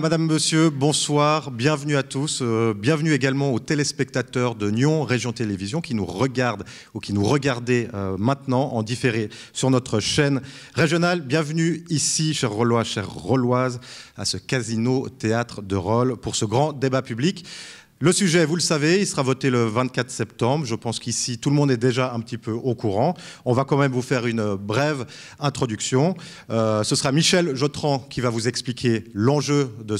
Madame, Monsieur, bonsoir, bienvenue à tous, euh, bienvenue également aux téléspectateurs de Nyon Région Télévision qui nous regardent ou qui nous regardaient euh, maintenant en différé sur notre chaîne régionale. Bienvenue ici, chers Rollois, chères Rolloises, à ce casino théâtre de rôle pour ce grand débat public. Le sujet, vous le savez, il sera voté le 24 septembre. Je pense qu'ici, tout le monde est déjà un petit peu au courant. On va quand même vous faire une brève introduction. Euh, ce sera Michel Jotran qui va vous expliquer l'enjeu de,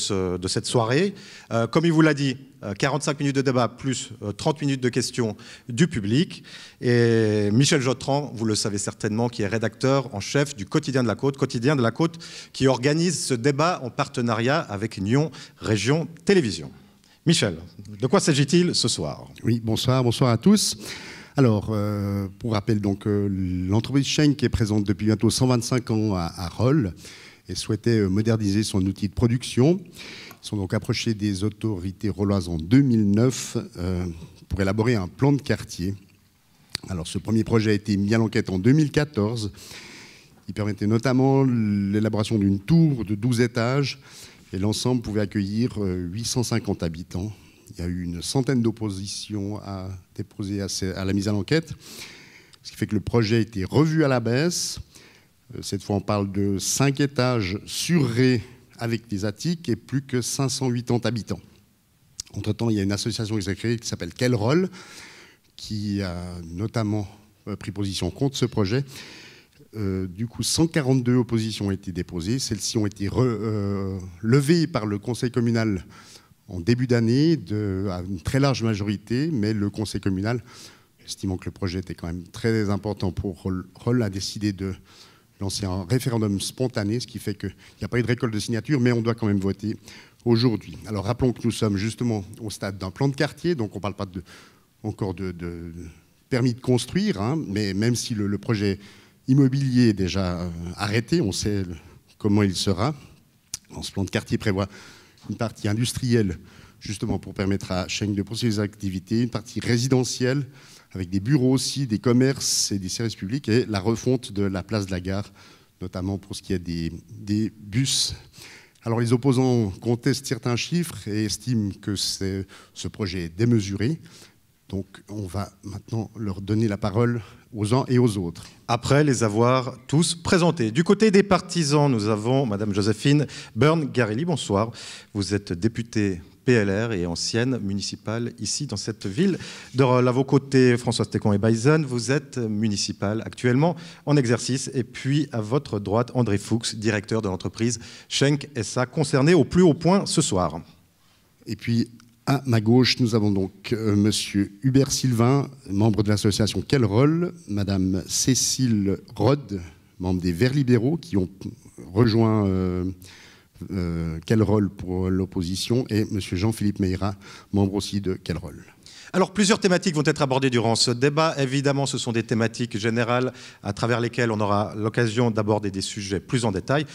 cette soirée. Euh, comme il vous l'a dit, 45 euh, minutes de débat plus 30 minutes de questions du public. Et Michel Jotran, vous le savez certainement, qui est rédacteur en chef du Quotidien de la Côte, Quotidien de la Côte, qui organise ce débat en partenariat avec Union Région Télévision. Michel, de quoi s'agit-il ce soir Oui, bonsoir, bonsoir à tous. Alors, euh, pour rappel, donc, euh, l'entreprise Schenck est présente depuis bientôt 125 ans à, à et souhaitait euh, moderniser son outil de production. Ils sont donc approchés des autorités rolloises en 2009 pour élaborer un plan de quartier. Alors, ce premier projet a été mis à l'enquête en 2014. Il permettait notamment l'élaboration d'une tour de 12 étages et l'ensemble pouvait accueillir 850 euh, habitants. Il y a eu une centaine d'oppositions à déposer à, la mise à l'enquête, ce qui fait que le projet a été revu à la baisse. Euh, cette fois, on parle de 5 étages surrés avec des attiques et plus que 580 habitants. Entre-temps, il y a une association qui s'est créée qui s'appelle Quel qui a notamment euh, pris position contre ce projet euh, du coup, 142 oppositions ont été déposées. Celles-ci ont été euh, levées par le conseil communal en début d'année à une très large majorité, mais le conseil communal, estimant que le projet était quand même très important pour Roll, a décidé de lancer un référendum spontané, ce qui fait qu'il n'y a pas eu de récolte de signatures, mais on doit quand même voter aujourd'hui. Alors rappelons que nous sommes justement au stade d'un plan de quartier, donc on ne parle pas de, encore de, permis de construire, hein, mais même si le projet immobilier déjà euh, arrêté, on sait comment il sera. ce plan de quartier prévoit une partie industrielle, justement pour permettre à Schengen de poursuivre ses activités, une partie résidentielle, avec des bureaux aussi, des commerces et des services publics, et la refonte de la place de la gare, notamment pour ce qui est des, des bus. Alors les opposants contestent certains chiffres et estiment que ce projet est démesuré, donc on va maintenant leur donner la parole aux uns et aux autres. Après les avoir tous présentés. Du côté des partisans, nous avons Madame Joséphine Byrne-Garelli. Bonsoir. Vous êtes députée PLR et ancienne municipale ici dans cette ville. De à vos côtés, François Stécon et Bison, vous êtes municipal actuellement en exercice. Et puis à votre droite, André Fuchs, directeur de l'entreprise Schenk SA, concerné au plus haut point ce soir. Et puis à ma gauche, nous avons donc euh, Monsieur Hubert Sylvain, membre de l'association Quel Rôle, Madame Cécile Rod, membre des Verts libéraux, qui ont rejoint euh, euh, Quel Rôle pour l'opposition, et Monsieur Jean-Philippe Meira, membre aussi de Quel Rôle. Alors plusieurs thématiques vont être abordées durant ce débat. Évidemment, ce sont des thématiques générales à travers lesquelles on aura l'occasion d'aborder des sujets plus en détail.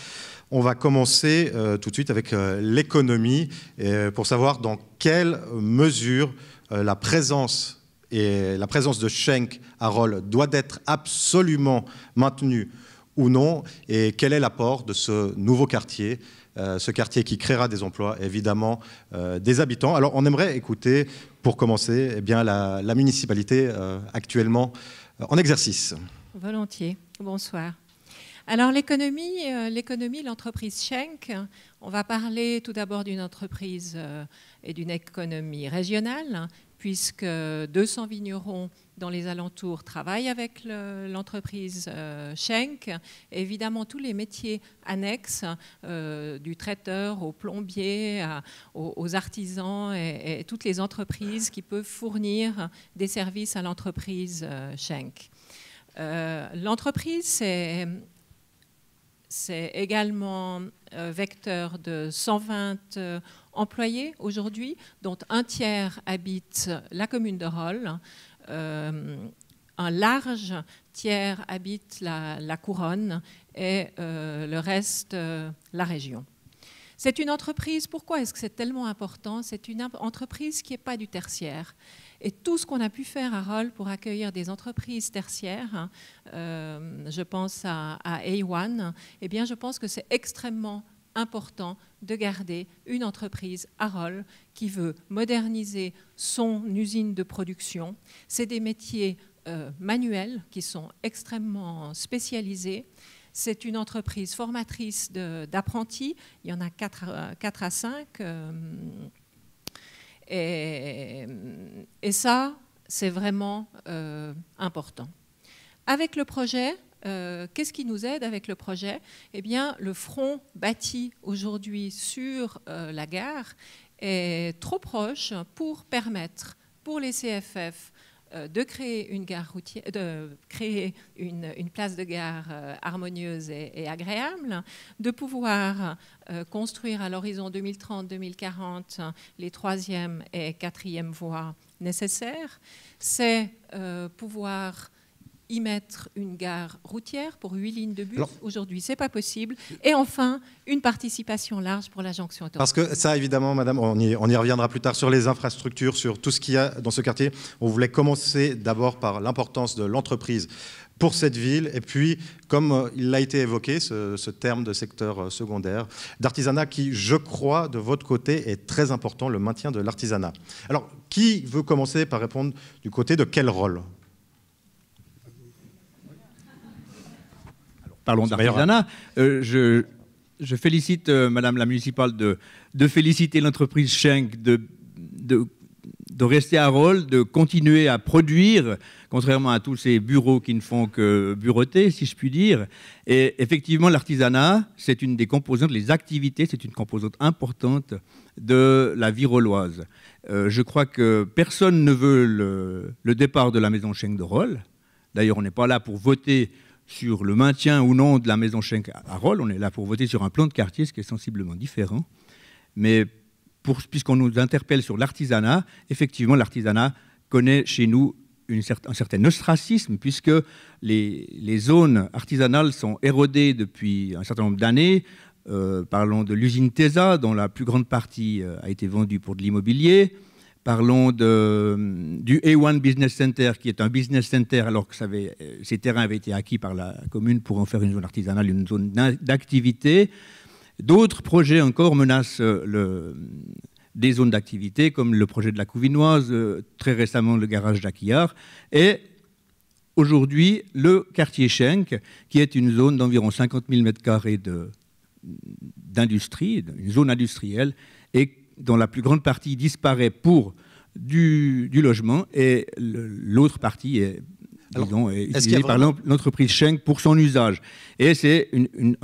On va commencer euh, tout de suite avec euh, l'économie euh, pour savoir dans quelle mesure la présence et la présence de Schenck à Roll doit être absolument maintenue ou non, et quel est l'apport de ce nouveau quartier, ce quartier qui créera des emplois, évidemment, des habitants. Alors on aimerait écouter, pour commencer, eh bien, la, municipalité actuellement en exercice. Volontiers. Bonsoir. Alors l'économie, euh, l'économie, l'entreprise Schenk. on va parler tout d'abord d'une entreprise euh, et d'une économie régionale, hein, puisque 200 vignerons dans les alentours travaillent avec l'entreprise euh, Schenk. Évidemment, tous les métiers annexes, du traiteur au plombier, aux, artisans et, toutes les entreprises qui peuvent fournir des services à l'entreprise Schenk. l'entreprise, c'est c'est également euh, vecteur de 120 euh, employés aujourd'hui, dont un tiers habite la commune de Rolle. Euh, un large tiers habite la, couronne et le reste la région. C'est une entreprise, pourquoi est-ce que c'est tellement important C'est une entreprise qui n'est pas du tertiaire. Et tout ce qu'on a pu faire à Roll pour accueillir des entreprises tertiaires, hein, euh, je pense à, A1, eh bien, je pense que c'est extrêmement important de garder une entreprise à Roll qui veut moderniser son usine de production. C'est des métiers euh, manuels qui sont extrêmement spécialisés. C'est une entreprise formatrice d'apprentis. Il y en a 4, 4 euh, à 5. Et, ça, c'est vraiment euh, important. Avec le projet, euh, qu'est-ce qui nous aide avec le projet Eh bien, le front bâti aujourd'hui sur euh, la gare est trop proche pour permettre pour les CFF euh, de créer une place de gare euh, harmonieuse et, agréable, de pouvoir euh, construire à l'horizon 2030-2040 les troisième et quatrième voies nécessaires, c'est pouvoir y mettre une gare routière pour huit lignes de bus. Aujourd'hui, c'est pas possible. Et enfin, une participation large pour la jonction Parce que ça, évidemment, Madame, on y, reviendra plus tard sur les infrastructures, sur tout ce qu'il y a dans ce quartier. On voulait commencer d'abord par l'importance de l'entreprise pour cette ville, et puis, comme euh, il a été évoqué, ce terme de secteur euh, secondaire, d'artisanat qui, je crois, de votre côté, est très important, le maintien de l'artisanat. Alors, qui veut commencer par répondre du côté de quel rôle parlons d'artisanat. Hein. Euh, je, félicite euh, Madame la municipale de, de féliciter l'entreprise Schenck de, de, rester à rôle, de continuer à produire, contrairement à tous ces bureaux qui ne font que bureauter, si je puis dire. Et effectivement, l'artisanat, c'est une des composantes, les activités, c'est une composante importante de la vie roloise. Euh, je crois que personne ne veut le, départ de la maison Schenck de Roll. D'ailleurs, on n'est pas là pour voter sur le maintien ou non de la maison Schenck à Rolles. On est là pour voter sur un plan de quartier, ce qui est sensiblement différent. Mais puisqu'on nous interpelle sur l'artisanat, effectivement, l'artisanat connaît chez nous un certain ostracisme, puisque les, zones artisanales sont érodées depuis un certain nombre d'années. Euh, parlons de l'usine TESA, dont la plus grande partie euh, a été vendue pour de l'immobilier. Parlons du A1 Business Center, qui est un business center, alors que euh, ces terrains avaient été acquis par la commune pour en faire une zone artisanale, une zone d'activité. D'autres projets encore menacent euh, des zones d'activité, comme le projet de la Couvinoise, euh, très récemment le garage d'Aquillard, et aujourd'hui le quartier Schenck, qui est une zone d'environ 50 000 m2 d'industrie, une zone industrielle, et dont la plus grande partie disparaît pour du, logement et l'autre partie est, utilisée par l'entreprise Schenck pour son usage. Et c'est une,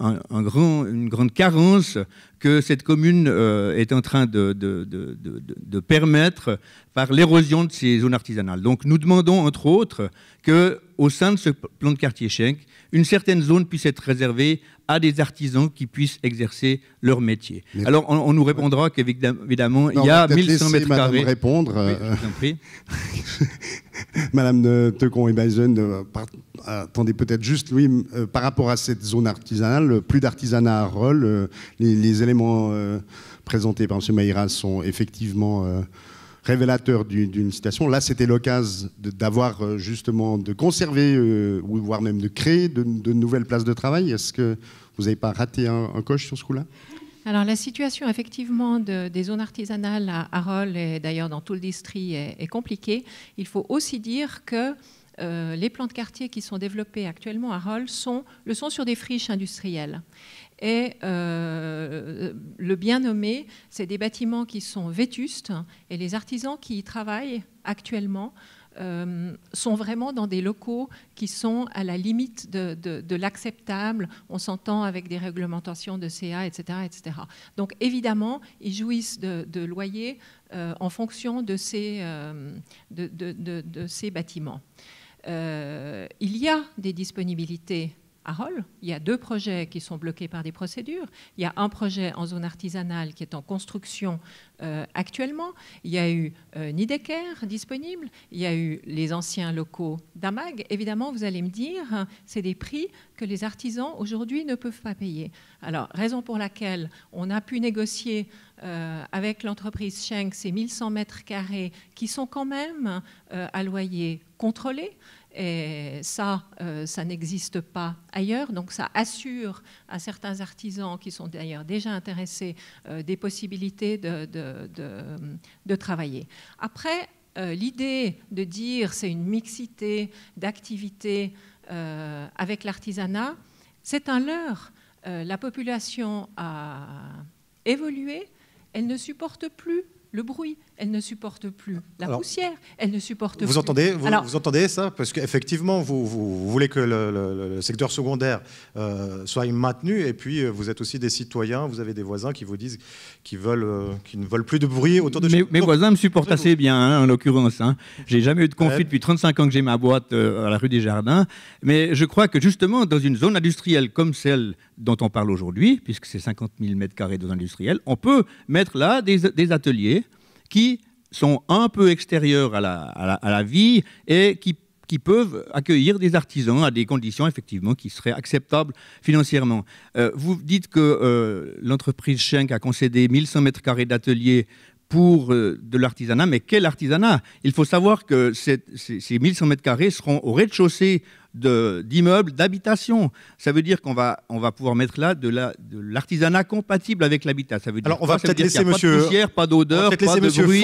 grande carence que cette commune euh, est en train de, permettre par l'érosion de ces zones artisanales. Donc nous demandons, entre autres, que au sein de ce plan de quartier Schenck, une certaine zone puisse être réservée à des artisans qui puissent exercer leur métier. Alors, on, nous répondra qu'évidemment, il y a 1100 mètres Madame carrés. répondre. Euh, je vous en prie. Madame de Tecon et Bison, attendez peut-être juste, oui, euh, par rapport à cette zone artisanale, plus d'artisanat à rôle, euh, les, les, éléments présentés par M. Maïra sont effectivement révélateur d'une situation. Là, c'était l'occasion d'avoir euh, justement, de conserver, euh, voire même de créer de, nouvelles places de travail. Est-ce que vous n'avez pas raté un, coche sur ce coup-là alors la situation effectivement de, des zones artisanales à harol et d'ailleurs dans tout le district est, compliquée. Il faut aussi dire que euh, les plans de quartier qui sont développés actuellement à Arol sont, le sont sur des friches industrielles et euh, le bien nommé. C'est des bâtiments qui sont vétustes et les artisans qui y travaillent actuellement euh, sont vraiment dans des locaux qui sont à la limite de, l'acceptable. On s'entend avec des réglementations de CA, etc. etc. Donc évidemment, ils jouissent de, loyers euh, en fonction de ces, de, ces bâtiments. il y a des disponibilités il y a deux projets qui sont bloqués par des procédures. Il y a un projet en zone artisanale qui est en construction euh, actuellement. Il y a eu ni euh, Nidecker disponible. Il y a eu les anciens locaux d'Amag. Évidemment, vous allez me dire, hein, c'est des prix que les artisans aujourd'hui ne peuvent pas payer. Alors, raison pour laquelle on a pu négocier euh, avec l'entreprise Schenck ces 1100 mètres carrés qui sont quand même à loyer contrôlé. Et ça, euh, ça n'existe pas ailleurs. Donc ça assure à certains artisans qui sont d'ailleurs déjà intéressés euh, des possibilités de, travailler. Après, euh, l'idée de dire c'est une mixité d'activités avec l'artisanat, c'est un leurre. la population a évolué, elle ne supporte plus le bruit, elle ne supporte plus la poussière, elle ne supporte vous plus. Entendez, vous, vous entendez ça Parce qu'effectivement, vous, voulez que le, secteur secondaire euh, soit maintenu, et puis euh, vous êtes aussi des citoyens, vous avez des voisins qui vous disent qu'ils veulent, euh, ne veulent plus de bruit autour de chez vous. mes voisins me supportent assez bien, hein, en l'occurrence. Hein. J'ai jamais eu de conflit depuis 35 ans que j'ai ma boîte à la rue des Jardins, mais je crois que justement, dans une zone industrielle comme celle dont on parle aujourd'hui, puisque c'est 50 000 m2 de zone industrielle, on peut mettre là des, des ateliers qui sont un peu extérieurs à la, à la, vie et qui, peuvent accueillir des artisans à des conditions effectivement qui seraient acceptables financièrement. Euh, vous dites que euh, l'entreprise Schenck a concédé 1100 mètres carrés d'atelier pour euh, de l'artisanat, mais quel artisanat Il faut savoir que ces, 1100 mètres carrés seront au rez-de-chaussée d'immeubles, d'habitation. Ça veut dire qu'on va, on va pouvoir mettre là de l'artisanat compatible avec l'habitat. Ça veut dire qu'il on va a monsieur. Pas de poussière, pas d'odeur, pas de bruit.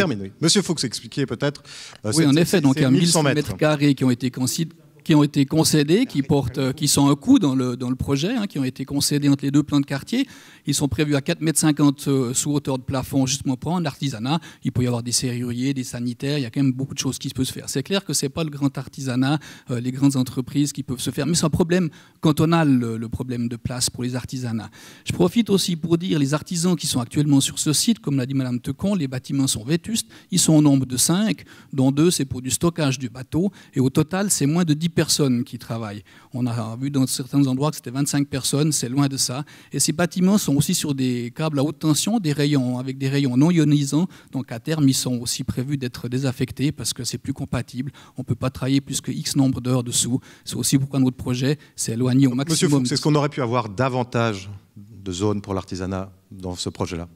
un Monsieur Fuchs, expliquez peut-être. Euh, oui, en effet, donc il y a 1100 mètres carrés qui ont été conçus ont été concédés, qui, portent, euh, qui sont un coût dans le, dans le projet, hein, qui ont été concédés entre les deux plans de quartier. Ils sont prévus à 4,50 m euh, sous hauteur de plafond, justement pour un artisanat. Il peut y avoir des serruriers, des sanitaires, il y a quand même beaucoup de choses qui peuvent se faire. C'est clair que ce n'est pas le grand artisanat, euh, les grandes entreprises qui peuvent se faire, mais c'est un problème cantonal, le, le problème de place pour les artisanats. Je profite aussi pour dire les artisans qui sont actuellement sur ce site, comme l'a dit Madame Tecon, les bâtiments sont vétustes, ils sont au nombre de 5, dont deux, c'est pour du stockage du bateau, et au total c'est moins de 10 personnes qui travaillent. On a vu dans certains endroits que c'était 25 personnes, c'est loin de ça. Et ces bâtiments sont aussi sur des câbles à haute tension, des rayons, avec des rayons non ionisants. Donc à terme, ils sont aussi prévus d'être désaffectés parce que c'est plus compatible. On ne peut pas travailler plus que X nombre d'heures dessous. C'est aussi pourquoi notre projet s'est éloigné au maximum. Monsieur c'est ce qu'on aurait pu avoir davantage de zones pour l'artisanat dans ce projet-là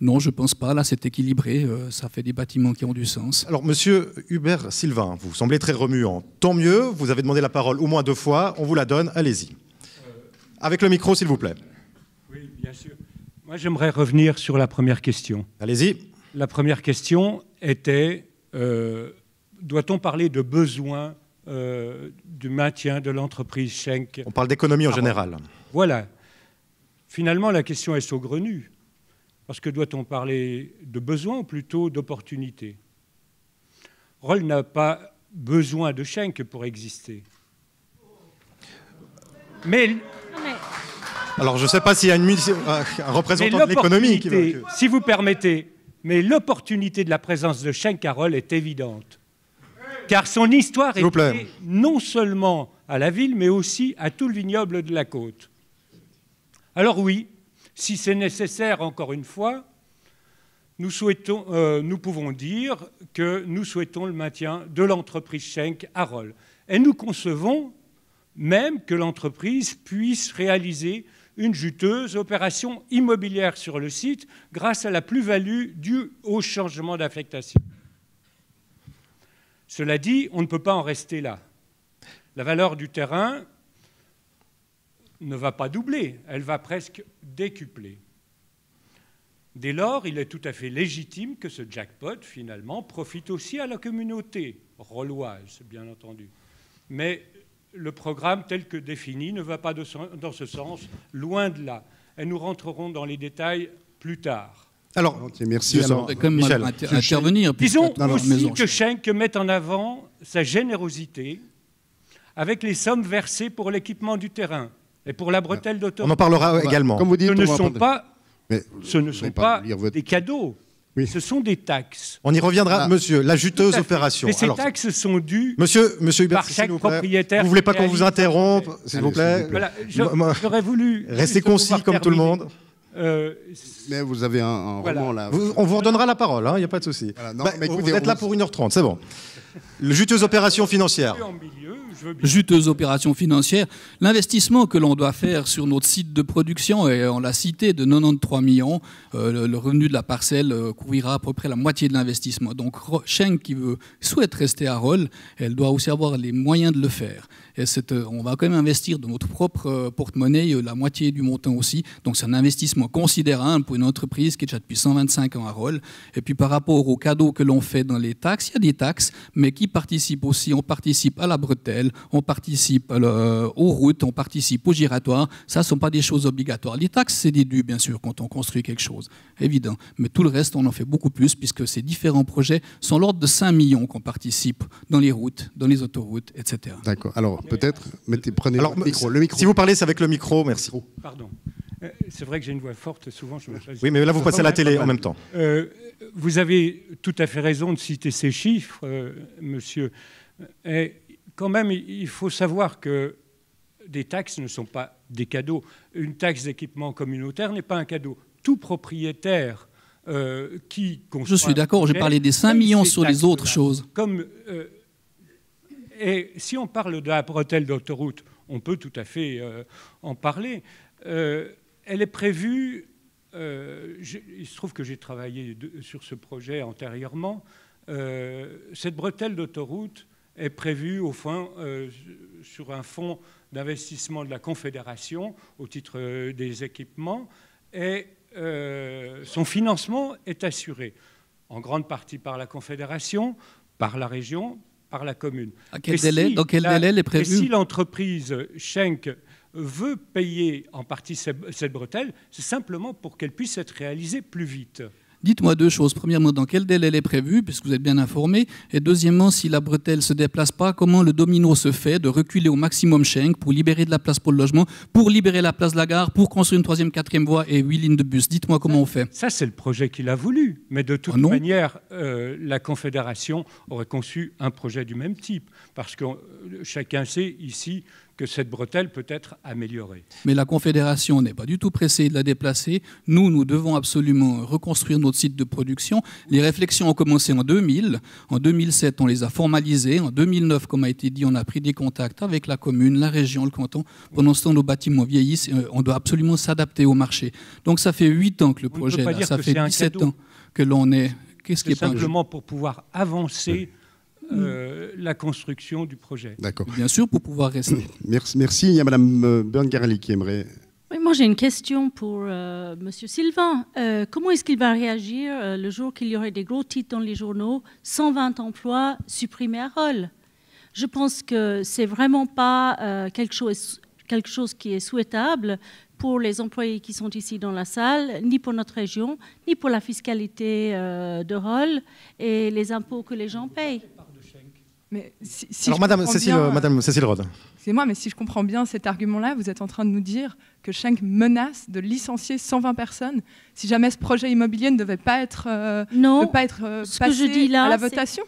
non, je ne pense pas. Là, c'est équilibré. Euh, ça fait des bâtiments qui ont du sens. Alors, monsieur Hubert Sylvain, vous semblez très remuant. Tant mieux, vous avez demandé la parole au moins deux fois. On vous la donne. Allez-y. Euh, Avec le micro, s'il vous plaît. Oui, bien sûr. Moi, j'aimerais revenir sur la première question. Allez-y. La première question était euh, doit-on parler de besoin du maintien de l'entreprise Schenck On parle d'économie en ah général. Voilà. Finalement, la question est saugrenue. Parce que doit-on parler de besoin ou plutôt d'opportunité Roll n'a pas besoin de Schenck pour exister. Mais. Alors je ne sais pas s'il y a une, un représentant de l'économie qui veut... Si vous permettez, mais l'opportunité de la présence de Schenck à Roll est évidente. Car son histoire est liée non seulement à la ville, mais aussi à tout le vignoble de la côte. Alors oui, si c'est nécessaire, encore une fois, euh, nous, pouvons dire que nous souhaitons le maintien de l'entreprise Schenck à Roll. Et nous concevons même que l'entreprise puisse réaliser une juteuse opération immobilière sur le site grâce à la plus-value due au changement d'affectation. Cela dit, on ne peut pas en rester là. La valeur du terrain ne va pas doubler, elle va presque décupler. Dès lors, il est tout à fait légitime que ce jackpot, finalement, profite aussi à la communauté rolloise, bien entendu. Mais le programme tel que défini ne va pas dans ce sens, loin de là. Et nous rentrerons dans les détails plus tard. Alors, merci. Michel, intervenir. Disons aussi que Schenck met en avant sa générosité avec les sommes versées pour l'équipement du terrain. Et pour la bretelle d'automne, On en parlera également. ce ne sont pas, mais, ce ne pas, des cadeaux. Oui. Ce sont des taxes. On y reviendra, ah. monsieur. La juteuse opération. Mais ces taxes sont dues monsieur, monsieur Hubert, par chaque vous propriétaire. Vous voulez pas qu'on vous interrompe, s'il vous plaît, J'aurais voulu. Restez concis comme tout le monde. Euh, mais vous avez un, roman là. on vous redonnera la parole, il hein, n'y a pas de souci. Bah, vous êtes là pour 1h30, c'est bon. Le juteuse opération financière juteuses opérations financières. L'investissement que l'on doit faire sur notre site de production, et on l'a cité, de 93 millions, euh, le revenu de la parcelle euh, couvrira à peu près la moitié de l'investissement. Donc Schenck, qui veut, souhaite rester à Roll, elle doit aussi avoir les moyens de le faire. Et euh, on va quand même investir dans notre propre euh, porte-monnaie euh, la moitié du montant aussi. Donc c'est un investissement considérable pour une entreprise qui est déjà depuis 125 ans à rôle Et puis par rapport aux cadeaux que l'on fait dans les taxes, il y a des taxes, mais qui participent aussi. On participe à la bretelle, on participe aux routes, on participe aux giratoires. Ça, ne sont pas des choses obligatoires. Les taxes, c'est déduit, bien sûr, quand on construit quelque chose. Évident. Mais tout le reste, on en fait beaucoup plus, puisque ces différents projets sont l'ordre de 5 millions qu'on participe dans les routes, dans les autoroutes, etc. D'accord. Alors, peut-être. prenez le, micro, Si vous parlez, c'est avec le micro, merci. Oh. Pardon. Euh, c'est vrai que j'ai une voix forte, souvent je me Oui, mais là vous passez à la télé en même temps. Euh, vous avez tout à fait raison de citer ces chiffres, euh, monsieur. Et quand même, il faut savoir que des taxes ne sont pas des cadeaux. Une taxe d'équipement communautaire n'est pas un cadeau. Tout propriétaire qui Je suis d'accord, j'ai parlé des 5 millions sur les autres choses. Comme et si on parle de la bretelle d'autoroute, on peut tout à fait euh, en parler. Euh, elle est prévue, euh, il se trouve que j'ai travaillé sur ce projet antérieurement, cette bretelle d'autoroute est prévue au fond, sur un fonds d'investissement de la Confédération au titre des équipements et son financement est assuré en grande partie par la Confédération, par la région, par la commune. si et si l'entreprise Schenck veut payer en partie cette bretelle, c'est simplement pour qu'elle puisse être réalisée plus vite. Dites-moi deux choses. Premièrement, dans quel délai elle est prévue, puisque vous êtes bien informé. Et deuxièmement, si la bretelle ne se déplace pas, comment le domino se fait de reculer au maximum Schenck pour libérer de la place pour le logement, pour libérer la place de la gare, pour construire une troisième, quatrième voie et huit lignes de bus. Dites-moi comment on fait. Ça, c'est le projet qu'il a voulu. Mais de toute ah manière, euh, la Confédération aurait conçu un projet du même type. Parce que chacun sait ici que cette bretelle peut être améliorée. Mais la Confédération n'est pas du tout pressée de la déplacer. Nous, nous devons absolument reconstruire notre site de production. Les réflexions ont commencé en 2000. En 2007, on les a formalisées. En 2009, comme a été dit, on a pris des contacts avec la commune, la région, le canton. Pendant ce temps, nos bâtiments vieillissent. Euh, on doit absolument s'adapter au marché. Donc ça fait 8 ans que le projet, là, ça fait 17 ans que l'on est... Qu'est-ce qui est simplement pour pouvoir avancer euh, la construction du projet. D'accord. Bien sûr, pour pouvoir rester. Merci. Il y a Madame euh, Berngarli qui aimerait. moi, j'ai une question pour euh, M. Sylvain. comment est-ce qu'il va réagir le jour qu'il y aurait des gros titres dans les journaux 120 emplois supprimés à Roll Je pense que c'est vraiment pas quelque chose quelque chose qui est souhaitable pour les employés qui sont ici dans la salle, ni pour notre région, ni pour la fiscalité de Roll et les impôts que les gens payent. Alors, Madame Cécile, bien, euh, C'est moi, mais si je comprends bien cet argument-là, vous êtes en train de nous dire que Schenck menace de licencier 120 personnes si jamais ce projet immobilier ne devait pas être, euh, non, pas être euh, je dis là, à la votation.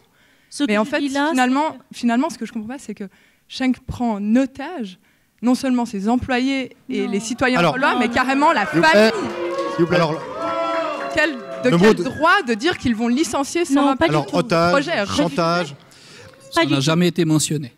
mais en fait, finalement, finalement, ce que je comprends pas, c'est que Schenck prend en otage non seulement ses employés et les citoyens de loi, mais carrément la famille. S'il vous plaît. Alors, quel, de quel droit de dire qu'ils vont licencier 120 personnes Alors, otage, chantage ça n'a jamais été mentionné.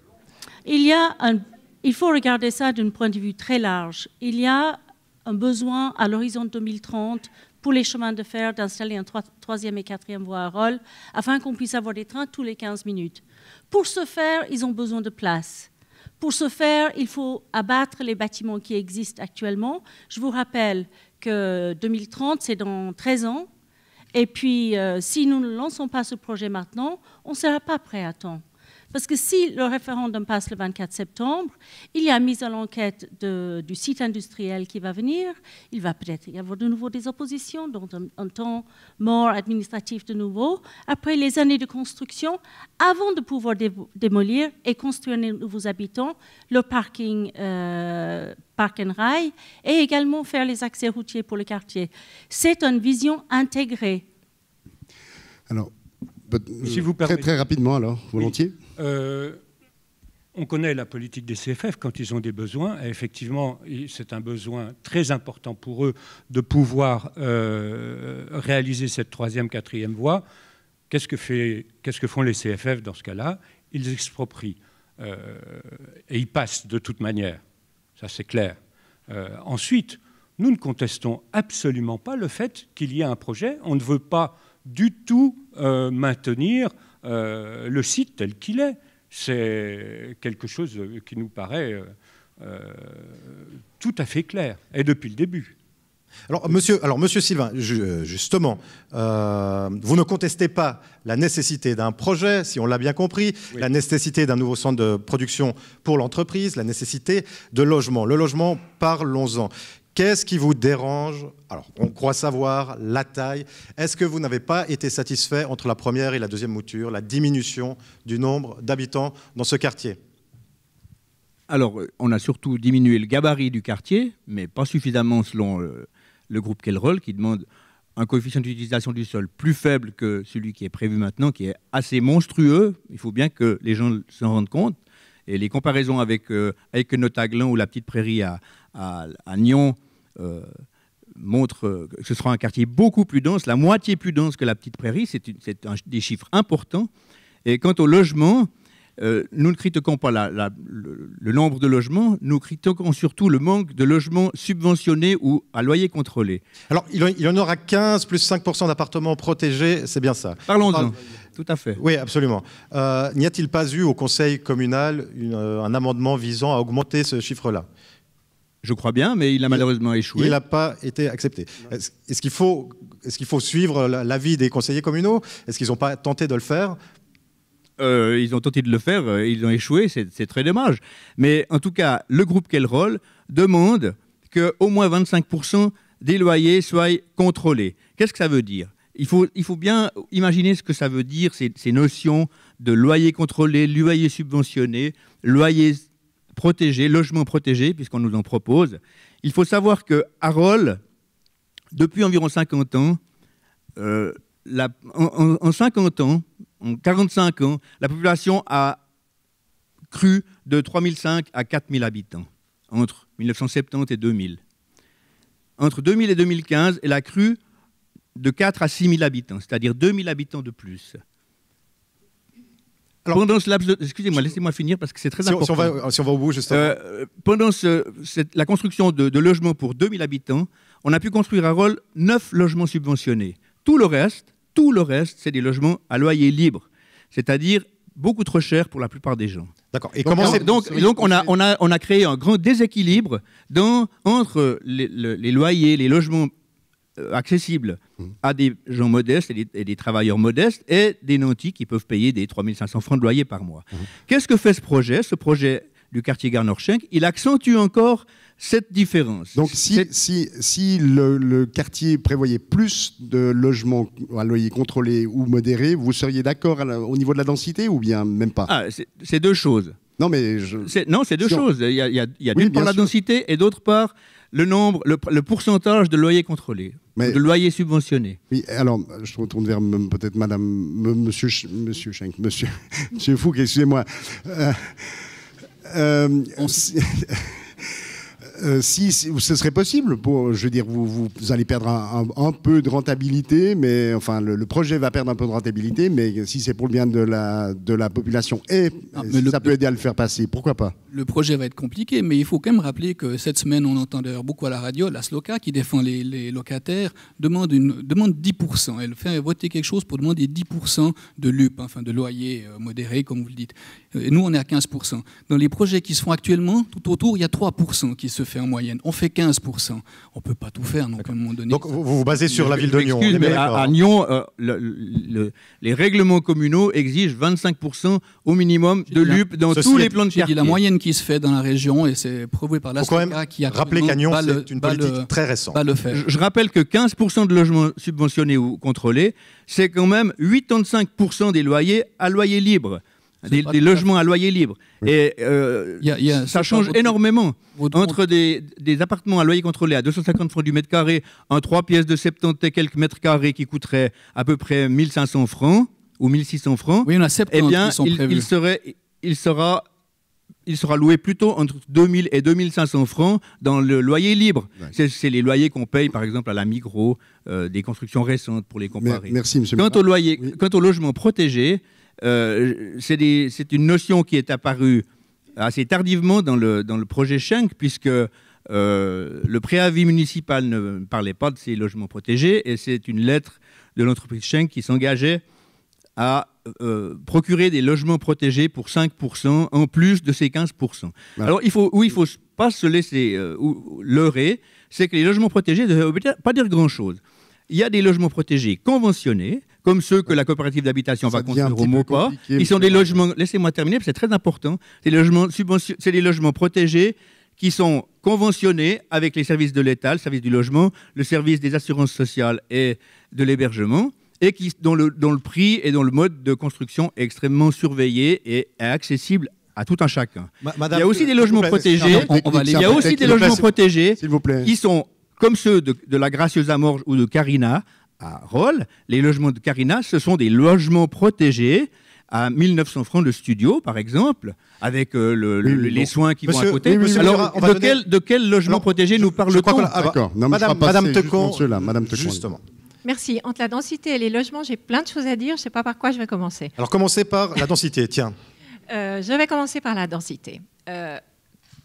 Il, faut regarder ça d'un point de vue très large. Il y a un besoin à l'horizon 2030 pour les chemins de fer d'installer un troisième et quatrième voie à rôle afin qu'on puisse avoir des trains tous les 15 minutes. Pour ce faire, ils ont besoin de place. Pour ce faire, il faut abattre les bâtiments qui existent actuellement. Je vous rappelle que 2030, c'est dans 13 ans. Et puis, euh, si nous ne lançons pas ce projet maintenant, on ne sera pas prêt à temps. Parce que si le référendum passe le 24 septembre, il y a mise à l'enquête du site industriel qui va venir. Il va peut-être y avoir de nouveau des oppositions, donc un, temps mort administratif de nouveau. Après les années de construction, avant de pouvoir démolir et construire les nouveaux habitants, le parking, euh, park and rail, et également faire les accès routiers pour le quartier. C'est une vision intégrée. Alors, si euh, vous très, très rapidement alors, volontiers. Euh, on connaît la politique des CFF quand ils ont des besoins. Et effectivement, c'est un besoin très important pour eux de pouvoir euh, réaliser cette troisième, quatrième voie. Qu'est-ce que, font les CFF dans ce cas-là Ils exproprient euh, et ils passent de toute manière. Ça, c'est clair. ensuite, nous ne contestons absolument pas le fait qu'il y ait un projet. On ne veut pas du tout maintenir euh, le site tel qu'il est, c'est quelque chose qui nous paraît euh, euh, tout à fait clair, et depuis le début. Alors monsieur, alors, monsieur Sylvain, justement, vous ne contestez pas la nécessité d'un projet, si on l'a bien compris, la nécessité d'un nouveau centre de production pour l'entreprise, la nécessité de logement. Le logement, parlons-en. Qu'est-ce qui vous dérange Alors, on croit savoir la taille. Est-ce que vous n'avez pas été satisfait entre la première et la deuxième mouture, la diminution du nombre d'habitants dans ce quartier Alors, euh, on a surtout diminué le gabarit du quartier, mais pas suffisamment selon euh, le, groupe Kellroll, qui demande un coefficient d'utilisation du sol plus faible que celui qui est prévu maintenant, qui est assez monstrueux. Il faut bien que les gens s'en rendent compte. Et les comparaisons avec, euh, avec Notaglan ou la Petite Prairie à, à, Nyon euh, montre que ce sera un quartier beaucoup plus dense, la moitié plus dense que la Petite Prairie. C'est des chiffres importants. Et quant au logement, euh, nous ne critiquons pas le, nombre de logements, nous critiquons surtout le manque de logements subventionnés ou à loyer contrôlé. Alors, il, y en aura 15 plus 5% d'appartements protégés, c'est bien ça. Parlons-en. Tout à fait. Oui, absolument. Euh, n'y a-t-il pas eu au Conseil communal un amendement visant à augmenter ce chiffre-là je crois bien, mais il a malheureusement échoué. Il n'a pas été accepté. Est-ce qu'il faut, faut, suivre l'avis des conseillers communaux Est-ce qu'ils n'ont pas tenté de le faire euh, Ils ont tenté de le faire, euh, ils ont échoué, c'est très dommage. Mais en tout cas, le groupe Quelrol demande qu'au moins 25% des loyers soient contrôlés. Qu'est-ce que ça veut dire il faut, il faut, bien imaginer ce que ça veut dire, ces, ces notions de loyer contrôlé, loyer subventionné, loyer protégés, logements protégés, puisqu'on nous en propose. Il faut savoir que Harold, depuis environ 50 euh, ans, en, 50 ans, en 45 ans, la population a cru de 3005 à 4000 habitants entre 1970 et 2000. Entre 2000 et 2015, elle a cru de 4 à 6 000 habitants, c'est-à-dire 2 000 habitants de plus. Alors, pendant ce laps Excusez-moi, laissez-moi finir parce que c'est très important. si, on va, au bout, euh, pendant la construction de, logements pour 2000 habitants, on a pu construire à Rolles 9 logements subventionnés. Tout le reste, tout le reste, c'est des logements à loyer libre, c'est-à-dire beaucoup trop cher pour la plupart des gens. D'accord. Et donc, comment donc, donc, donc on, a, on, a, on, a, créé un grand déséquilibre dans, entre les, les, les loyers, les logements euh, accessible mmh. à des gens modestes et des, travailleurs modestes et des nantis qui peuvent payer des 3500 francs de loyer par mois. Mmh. Qu'est-ce que fait ce projet Ce projet du quartier Garnorschenk, il accentue encore cette différence. Donc si, si, si le, quartier prévoyait plus de logements à loyer contrôlé ou modéré, vous seriez d'accord au niveau de la densité ou bien même pas ah, C'est deux choses. Non, mais je... Non, c'est deux choses. Il y a, d'une part la densité et d'autre part le nombre, le, le pourcentage de loyers contrôlés de loyer subventionné. Oui, alors je retourne vers peut-être Madame, Monsieur, Monsieur Schenk, Monsieur, Monsieur Fouque, excusez-moi. Euh, euh, Euh, si, ce serait possible, pour, je veux dire, vous, allez perdre un, peu de rentabilité, mais enfin, le, projet va perdre un peu de rentabilité, mais si c'est pour le bien de la, de la population et ah, ça peut aider à le faire passer, pourquoi pas Le projet va être compliqué, mais il faut quand même rappeler que cette semaine, on entend d'ailleurs beaucoup à la radio, la SLOCA, qui défend les, locataires, demande, une, demande 10%. Elle fait voter quelque chose pour demander 10% de LUP, enfin de loyer euh, modéré, comme vous le dites. Et nous, on est à 15%. Dans les projets qui se font actuellement, tout autour, il y a 3% qui se fait en moyenne. On fait 15%. On ne peut pas tout faire, donc à un moment donné. Donc vous vous basez sur la ville de Nyon. Mais à, à, Nyon, euh, les règlements communaux exigent 25% au minimum de LUP dans tous les plans de quartier. la moyenne qui se fait dans la région, et c'est prouvé par la qui a rappelé qu'à Nyon, c'est une politique très récente. Le Je, je rappelle que 15% de logements subventionnés ou contrôlés, c'est quand même 85% des loyers à loyer libre des, logements à loyer libre. Et euh, ça change énormément entre des, appartements à loyer contrôlé à 250 francs du mètre carré, en trois pièces de 70 et quelques mètres carrés qui coûteraient à peu près 1500 francs ou 1600 francs. Eh bien, il, serait, il sera il sera loué plutôt entre 2000 et 2500 francs dans le loyer libre. C'est les loyers qu'on paye, par exemple, à la Migros, euh, des constructions récentes pour les comparer. Merci, monsieur Quant au, loyer, quant au logement protégé, euh, c'est une notion qui est apparue assez tardivement dans le, projet Schenck, puisque euh, le préavis municipal ne parlait pas de ces logements protégés, et c'est une lettre de l'entreprise Schenck qui s'engageait à euh, procurer des logements protégés pour 5% en plus de ces 15%. Alors, il où il ne faut pas se laisser leurrer, c'est que les logements protégés ne veulent pas dire grand-chose. Il y a des logements protégés conventionnés, comme ceux que la coopérative d'habitation va construire au MOPA. Ils sont des logements, laissez-moi terminer, c'est très important, c'est des logements, protégés qui sont conventionnés avec les services de l'État, le service du logement, le service des assurances sociales et de l'hébergement, et dont, le, prix et dont le mode de construction est extrêmement surveillé et accessible à tout un chacun. il y a aussi des logements protégés. On, il y a aussi des logements vous plaît. qui sont comme ceux de, de la Gracieuse Amorge ou de Carina, Roll, les logements de Carina, ce sont des logements protégés à 1900 francs de studio, par exemple, avec euh, les soins qui vont à côté. alors, de, quel, de logement protégé nous parle-t-on Madame, Tecon, Justement. Merci. Entre la densité et les logements, j'ai plein de choses à dire. Je ne sais pas par quoi je vais commencer. Alors, commencez par la densité, tiens. Euh, je vais commencer par la densité. Euh,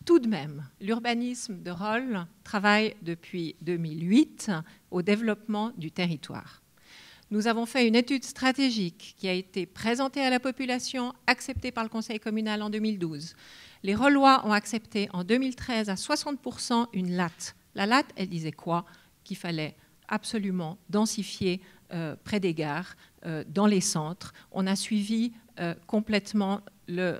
tout de même, l'urbanisme de Rolle travaille depuis 2008 au développement du territoire. Nous avons fait une étude stratégique qui a été présentée à la population, acceptée par le Conseil communal en 2012. Les Rollois ont accepté en 2013 à 60% une latte. La latte, elle disait quoi Qu'il fallait absolument densifier euh, près des gares, euh, dans les centres. On a suivi euh, complètement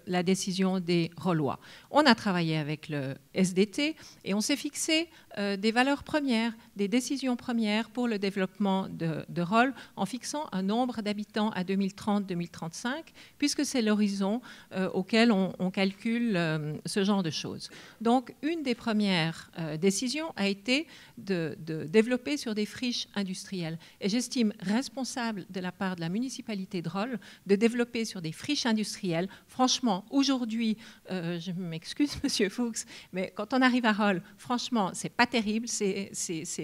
la décision des relois. On a travaillé avec le SDT et on s'est fixé euh, des valeurs premières, des décisions premières pour le développement de, de en fixant un nombre d'habitants à 2030-2035, puisque c'est l'horizon euh, auquel on, calcule euh, ce genre de choses. Donc, une des premières décisions a été de, développer sur des friches industrielles. Et j'estime responsable de la part de la municipalité de Roll de développer sur des friches industrielles. Franchement, aujourd'hui, je m'excuse, Monsieur Fuchs, mais quand on arrive à Roll, franchement, c'est pas terrible, ces,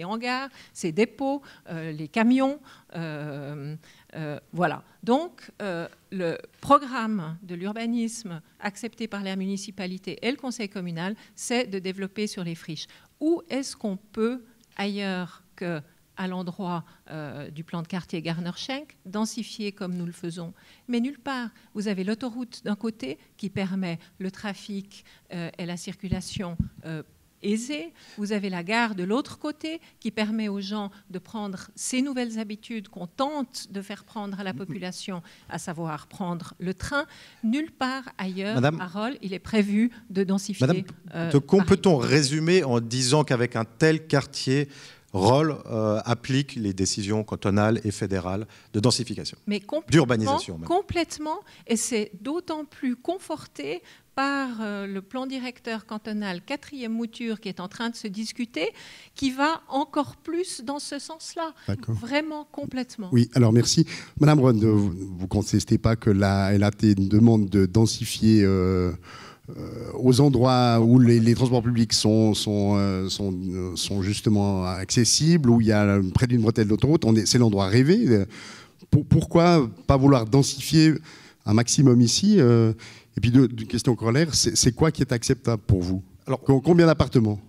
hangars, ces dépôts, euh, les camions. Euh, euh, voilà. Donc, le programme de l'urbanisme accepté par la municipalité et le conseil communal, c'est de développer sur les friches. Où est-ce qu'on peut, ailleurs que à l'endroit du plan de quartier Garnerschenk, densifier comme nous le faisons. Mais nulle part, vous avez l'autoroute d'un côté qui permet le trafic et la circulation Aisé, Vous avez la gare de l'autre côté qui permet aux gens de prendre ces nouvelles habitudes qu'on tente de faire prendre à la population, à savoir prendre le train. Nulle part ailleurs, Madame, Parole, il est prévu de densifier. Madame, euh, peut-on résumer en disant qu'avec un tel quartier, Roll euh, applique les décisions cantonales et fédérales de densification, d'urbanisation. Complètement, complètement, et c'est d'autant plus conforté par euh, le plan directeur cantonal quatrième mouture qui est en train de se discuter, qui va encore plus dans ce sens-là, vraiment complètement. Oui, alors merci. Madame Ronde, vous ne contestez pas que la LAT demande de densifier... Euh, euh, aux endroits où les, transports publics sont, sont, sont, justement accessibles, où il y a près d'une bretelle d'autoroute, c'est l'endroit rêvé. Pour, pourquoi pas vouloir densifier un maximum ici et puis d'une question corollaire, c'est quoi qui est acceptable pour vous Alors, Combien d'appartements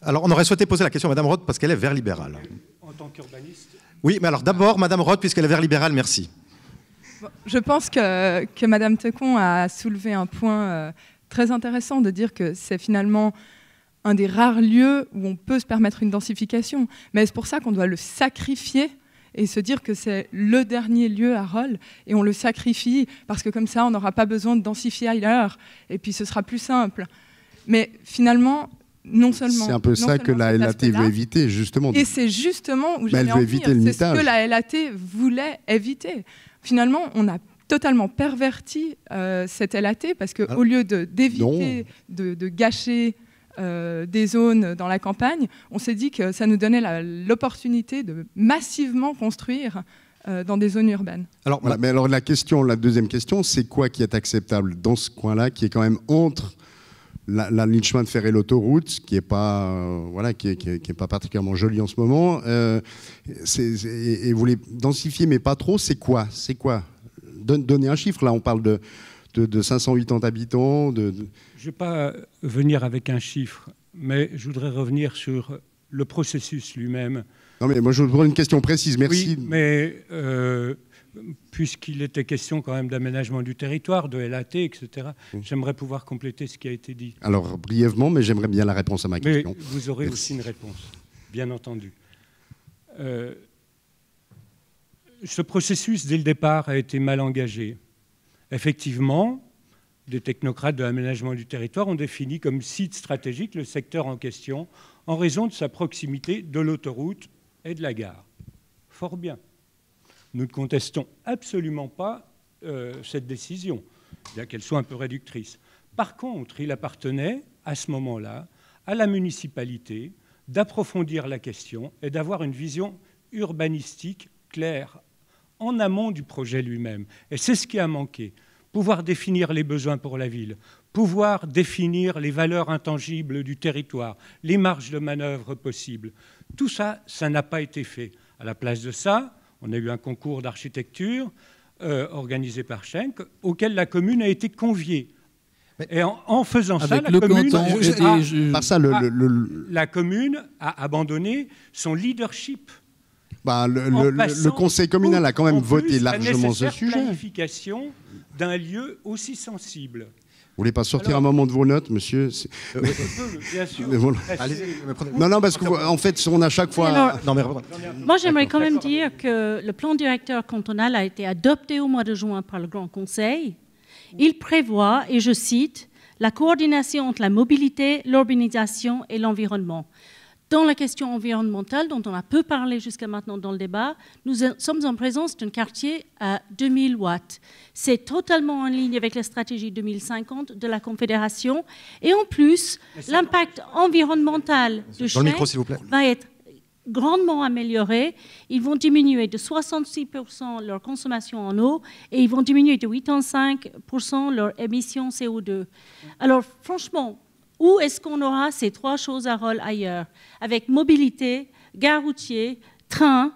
Alors on aurait souhaité poser la question à Madame Roth parce qu'elle est vert libérale. En tant qu'urbaniste Oui, mais alors d'abord Madame Roth puisqu'elle est vert libérale, merci. je pense que, que Madame Tecon a soulevé un point euh, très intéressant de dire que c'est finalement un des rares lieux où on peut se permettre une densification. Mais est -ce pour ça qu'on doit le sacrifier et se dire que c'est le dernier lieu à Roll et on le sacrifie parce que comme ça, on n'aura pas besoin de densifier ailleurs et puis ce sera plus simple. Mais finalement, non seulement. C'est un peu ça que la LAT veut éviter, justement. Et c'est justement où j'allais en hein. C'est ce que la LAT voulait éviter. Finalement, on a totalement perverti euh, cette LAT parce qu'au ah. lieu d'éviter de, de, de gâcher euh, des zones dans la campagne, on s'est dit que ça nous donnait l'opportunité de massivement construire euh, dans des zones urbaines. Alors, mais alors la question, la deuxième question, c'est quoi qui est acceptable dans ce coin-là, qui est quand même entre la, ligne ligne chemin de fer et l'autoroute, qui n'est pas, euh, voilà, qui est, pas particulièrement joli en ce moment, et vous voulez densifier, mais pas trop, c'est quoi C'est quoi Donner un chiffre, là on parle de de, 580 habitants Je ne vais pas venir avec un chiffre, mais je voudrais revenir sur le processus lui-même. Non, mais moi, je voudrais une question précise. Merci. Oui, mais euh, puisqu'il était question quand même d'aménagement du territoire, de LAT, etc., j'aimerais pouvoir compléter ce qui a été dit. Alors, brièvement, mais j'aimerais bien la réponse à ma question. Vous aurez aussi une réponse, bien entendu. Euh, ce processus, dès le départ, a été mal engagé. Effectivement, des technocrates de l'aménagement du territoire ont défini comme site stratégique le secteur en question en raison de sa proximité de l'autoroute et de la gare. Fort bien. Nous ne contestons absolument pas euh, cette décision, bien qu'elle soit un peu réductrice. Par contre, il appartenait à ce moment-là à la municipalité d'approfondir la question et d'avoir une vision urbanistique claire, en amont du projet lui-même. Et c'est ce qui a manqué. Pouvoir définir les besoins pour la ville, pouvoir définir les valeurs intangibles du territoire, les marges de manœuvre possibles. Tout ça, ça n'a pas été fait. À la place de ça, on a eu un concours d'architecture euh, organisé par Schenck, auquel la commune a été conviée. et en, faisant ça, ça la commune a abandonné son leadership bah, le, Conseil communal a quand même voté largement ce sujet. planification d'un lieu aussi sensible. Vous voulez pas sortir un moment de vos notes, monsieur euh, Bien sûr. non, non, parce qu'en fait, on a chaque fois. non, mais... Moi, j'aimerais quand même dire que le plan directeur cantonal a été adopté au mois de juin par le Grand Conseil. Il prévoit, et je cite, la coordination entre la mobilité, l'urbanisation et l'environnement dans la question environnementale, dont on a peu parlé jusqu'à maintenant dans le débat, nous sommes en présence d'un quartier à 2000 watts. C'est totalement en ligne avec la stratégie 2050 de la Confédération. Et en plus, l'impact environnemental de Chine va être grandement amélioré. Ils vont diminuer de 66% leur consommation en eau et ils vont diminuer de 85% leur émission CO2. Alors franchement, où est-ce qu'on aura ces trois choses à rôle ailleurs Avec mobilité, gare routier, train,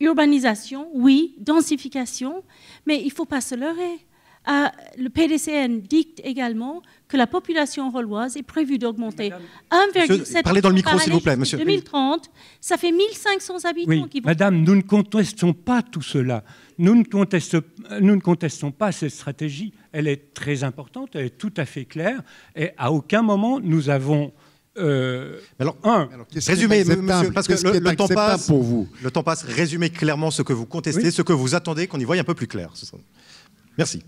urbanisation, oui, densification, mais il ne faut pas se leurrer. Ah, le PDCN dicte également que la population roloise est prévue d'augmenter 1,7 Parlez dans le micro, s'il vous plaît, monsieur. 2030, ça fait 1500 habitants qui vont. Madame, nous ne contestons pas tout cela. Nous ne, nous ne contestons pas cette stratégie. Elle est très importante, elle est tout à fait claire. Et à aucun moment, nous avons euh, alors, un. résumez, parce que, le, le temps passe pour vous. Le temps passe. Résumez clairement ce que vous contestez, ce que vous attendez, qu'on y voie un peu plus clair. Merci.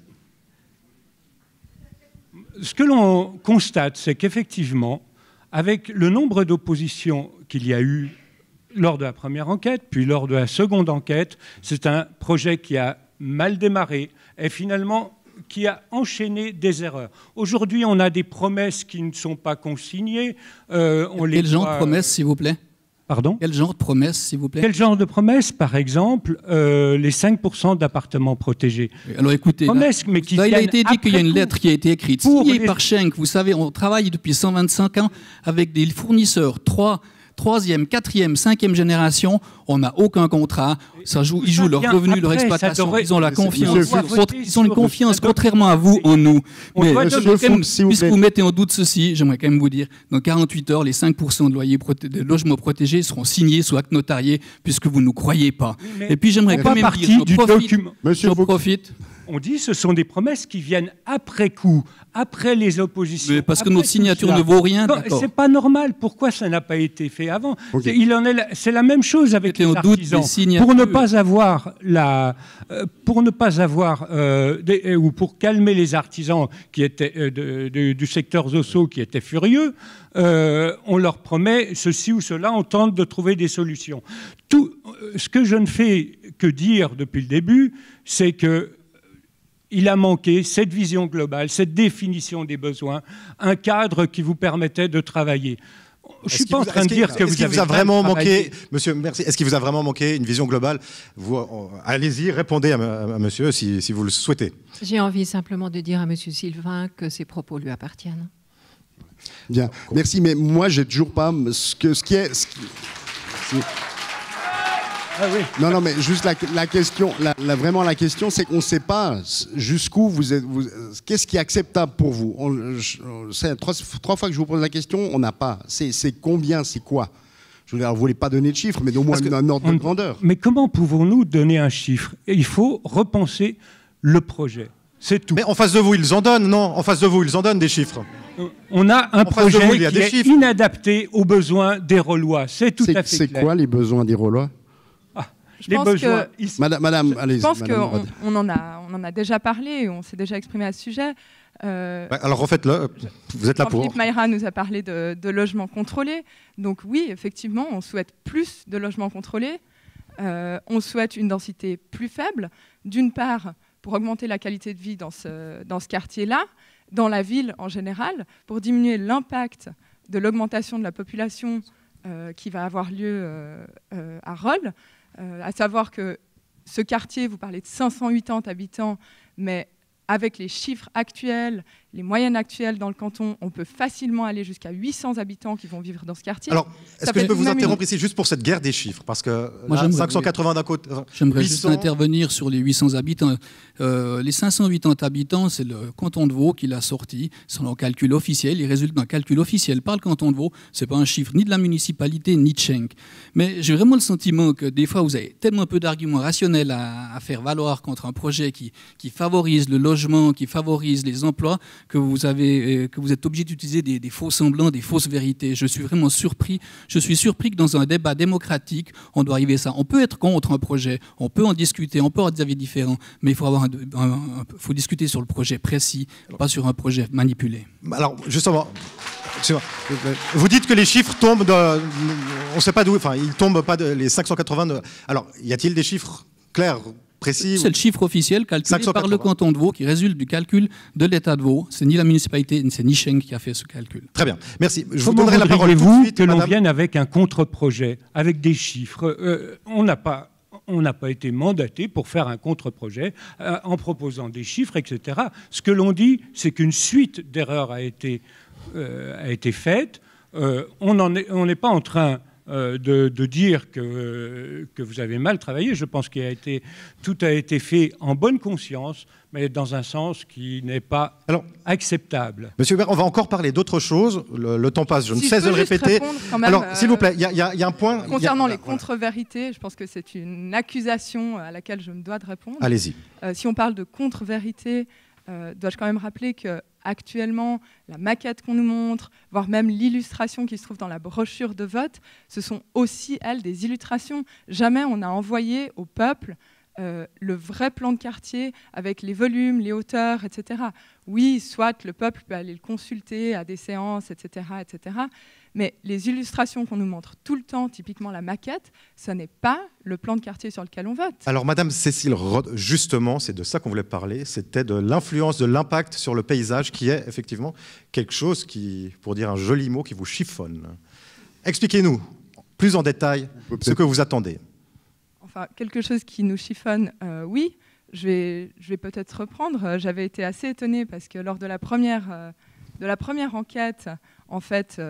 Ce que l'on constate, c'est qu'effectivement, avec le nombre d'oppositions qu'il y a eu lors de la première enquête, puis lors de la seconde enquête, c'est un projet qui a mal démarré et finalement qui a enchaîné des erreurs. Aujourd'hui, on a des promesses qui ne sont pas consignées. Quel genre de promesses, s'il vous plaît Pardon Quel genre de promesses, s'il vous plaît Quel genre de promesses Par exemple, euh, les 5% d'appartements protégés. Alors écoutez, mais qui il a été dit qu'il y a une lettre qui a été écrite, signée par Schenck. Vous savez, on travaille depuis 125 ans avec des fournisseurs, trois troisième, quatrième, cinquième génération, on n'a aucun contrat. Ça joue, ils jouent leur revenu, leur exploitation. Ils ont la confiance. Ils ont une confiance, contrairement à vous, en nous. Mais puisque vous mettez en doute ceci, j'aimerais quand même vous dire, dans 48 heures, les 5% de, loyers de logements protégés seront signés sous acte notarié, puisque vous ne nous croyez pas. et puis j'aimerais quand même dire, du profite on dit ce sont des promesses qui viennent après coup, après les oppositions. Mais parce que notre signature ne vaut rien. C'est pas normal. Pourquoi ça n'a pas été fait avant Il en est. C'est la même chose avec les artisans. Pour ne pas avoir la, euh, pour ne pas avoir euh, euh, ou pour calmer les artisans qui étaient du secteur zosso qui étaient furieux, on leur promet ceci ou cela. On tente de trouver des solutions. Tout ce que je ne fais que dire depuis le début, c'est que il a manqué cette vision globale, cette définition des besoins, un cadre qui vous permettait de travailler. Je suis pas en train de dire que vous avez vraiment manqué, Monsieur, merci. Est-ce qu'il vous a vraiment manqué une vision globale allez-y, répondez à, Monsieur si, vous le souhaitez. J'ai envie simplement de dire à Monsieur Sylvain que ces propos lui appartiennent. Bien, merci. Mais moi, j'ai toujours pas ce ce qui est. Ce ah non, non, mais juste la, question, vraiment la question, c'est qu'on ne sait pas jusqu'où vous êtes. Qu'est-ce qui est acceptable pour vous trois, fois que je vous pose la question, on n'a pas. C'est combien, c'est quoi je ne voulais pas donner de chiffres, mais au moins un ordre de grandeur. Mais comment pouvons-nous donner un chiffre Il faut repenser le projet. C'est tout. Mais en face de vous, ils en donnent, non En face de vous, ils en donnent des chiffres. Euh, on a un projet qui est inadapté aux besoins des relois. C'est tout à fait C'est quoi les besoins des relois je pense Que, Madame, Madame, je pense qu'on on en, a, en a déjà parlé, on s'est déjà exprimé à ce sujet. Euh, alors refaites-le, vous êtes là pour. Philippe Maïra nous a parlé de, logements contrôlés. Donc oui, effectivement, on souhaite plus de logements contrôlés. Euh, on souhaite une densité plus faible, d'une part pour augmenter la qualité de vie dans ce, quartier-là, dans la ville en général, pour diminuer l'impact de l'augmentation de la population euh, qui va avoir lieu à Rolles. Euh, à savoir que ce quartier, vous parlez de 580 habitants, mais avec les chiffres actuels les moyennes actuelles dans le canton, on peut facilement aller jusqu'à 800 habitants qui vont vivre dans ce quartier. Alors, est-ce que je peux vous interrompre ici juste pour cette guerre des chiffres Parce que Moi, 580 d'un côté. J'aimerais juste intervenir sur les 800 habitants. Euh, les 580 habitants, c'est le canton de Vaud qui l'a sorti selon le calcul officiel. Il résulte d'un calcul officiel par le canton de Vaud. Ce n'est pas un chiffre ni de la municipalité ni de Schenck. Mais j'ai vraiment le sentiment que des fois, vous avez tellement peu d'arguments rationnels à, faire valoir contre un projet qui favorise le logement, qui favorise les emplois, euh, que vous, êtes obligé d'utiliser des, faux semblants, des fausses vérités. Je suis vraiment surpris. Je suis surpris que dans un débat démocratique, on doit arriver à ça. On peut être contre un projet, on peut en discuter, on peut avoir des avis différents, mais il faut, avoir discuter sur le projet précis, pas sur un projet manipulé. Alors, justement. Vous dites que les chiffres tombent de, on ne sait pas d'où, enfin, ils tombent pas de, les 580. alors, y a-t-il des chiffres clairs précis. C'est le chiffre officiel calculé par le canton de Vaud qui résulte du calcul de l'État de Vaud. C'est ni la municipalité, c'est ni Schengen qui a fait ce calcul. Très bien, merci. Je vous donnerai la parole. vous suite, que l'on vienne avec un contre-projet, avec des chiffres euh, On n'a pas on n'a pas été mandaté pour faire un contre-projet euh, en proposant des chiffres, etc. Ce que l'on dit, c'est qu'une suite d'erreurs a été, euh, a été faite. on n'est pas en train euh, de, dire que, que vous avez mal travaillé. Je pense qu'il a été tout a été fait en bonne conscience, mais dans un sens qui n'est pas acceptable. Monsieur Hubert, on va encore parler d'autres choses. Le, temps passe, je ne cesse de le répéter. Alors, euh, s'il vous plaît, il y, a un point. Concernant les contre-vérités, je pense que c'est une accusation à laquelle je me dois de répondre. Allez-y. Euh, si on parle de contre vérités dois-je quand même rappeler que Actuellement, la maquette qu'on nous montre, voire même l'illustration qui se trouve dans la brochure de vote, ce sont aussi, elles, des illustrations. Jamais on n'a envoyé au peuple euh, le vrai plan de quartier avec les volumes, les hauteurs, etc. Oui, soit le peuple peut aller le consulter à des séances, etc., etc. Mais les illustrations qu'on nous montre tout le temps, typiquement la maquette, ce n'est pas le plan de quartier sur lequel on vote. Alors, Madame Cécile Rod, justement, c'est de ça qu'on voulait parler, c'était de l'influence, de l'impact sur le paysage, qui est effectivement quelque chose qui, pour dire un joli mot, qui vous chiffonne. Expliquez-nous plus en détail ce que vous attendez quelque chose qui nous chiffonne, euh, oui. Je vais, je vais peut-être reprendre. Euh, j'avais été assez étonnée parce que lors de la première, euh, de la première enquête, en fait,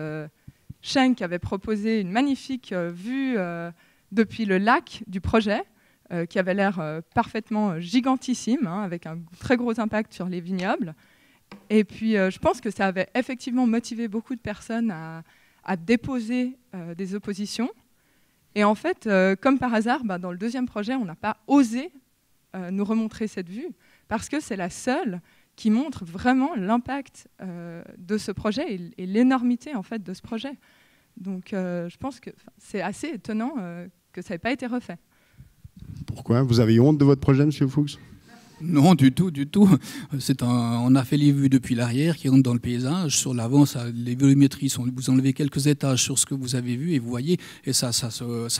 Schenck avait proposé une magnifique vue depuis le lac du projet, qui avait l'air parfaitement gigantissime, hein, avec un très gros impact sur les vignobles. Et puis, je pense que ça avait effectivement motivé beaucoup de personnes à déposer des oppositions. Et en fait, euh, comme par hasard, bah, dans le deuxième projet, on n'a pas osé euh, nous remontrer cette vue, parce que c'est la seule qui montre vraiment l'impact euh, de ce projet et, l'énormité en fait de ce projet. Donc je pense que c'est assez étonnant que ça n'ait pas été refait. Pourquoi Vous avez honte de votre projet, M. Fuchs non, du tout, du tout. C'est un, on a fait les vues depuis l'arrière qui rentrent dans le paysage. Sur l'avant, les volumétries sont, vous enlevez quelques étages sur ce que vous avez vu et vous voyez, et ça, ça,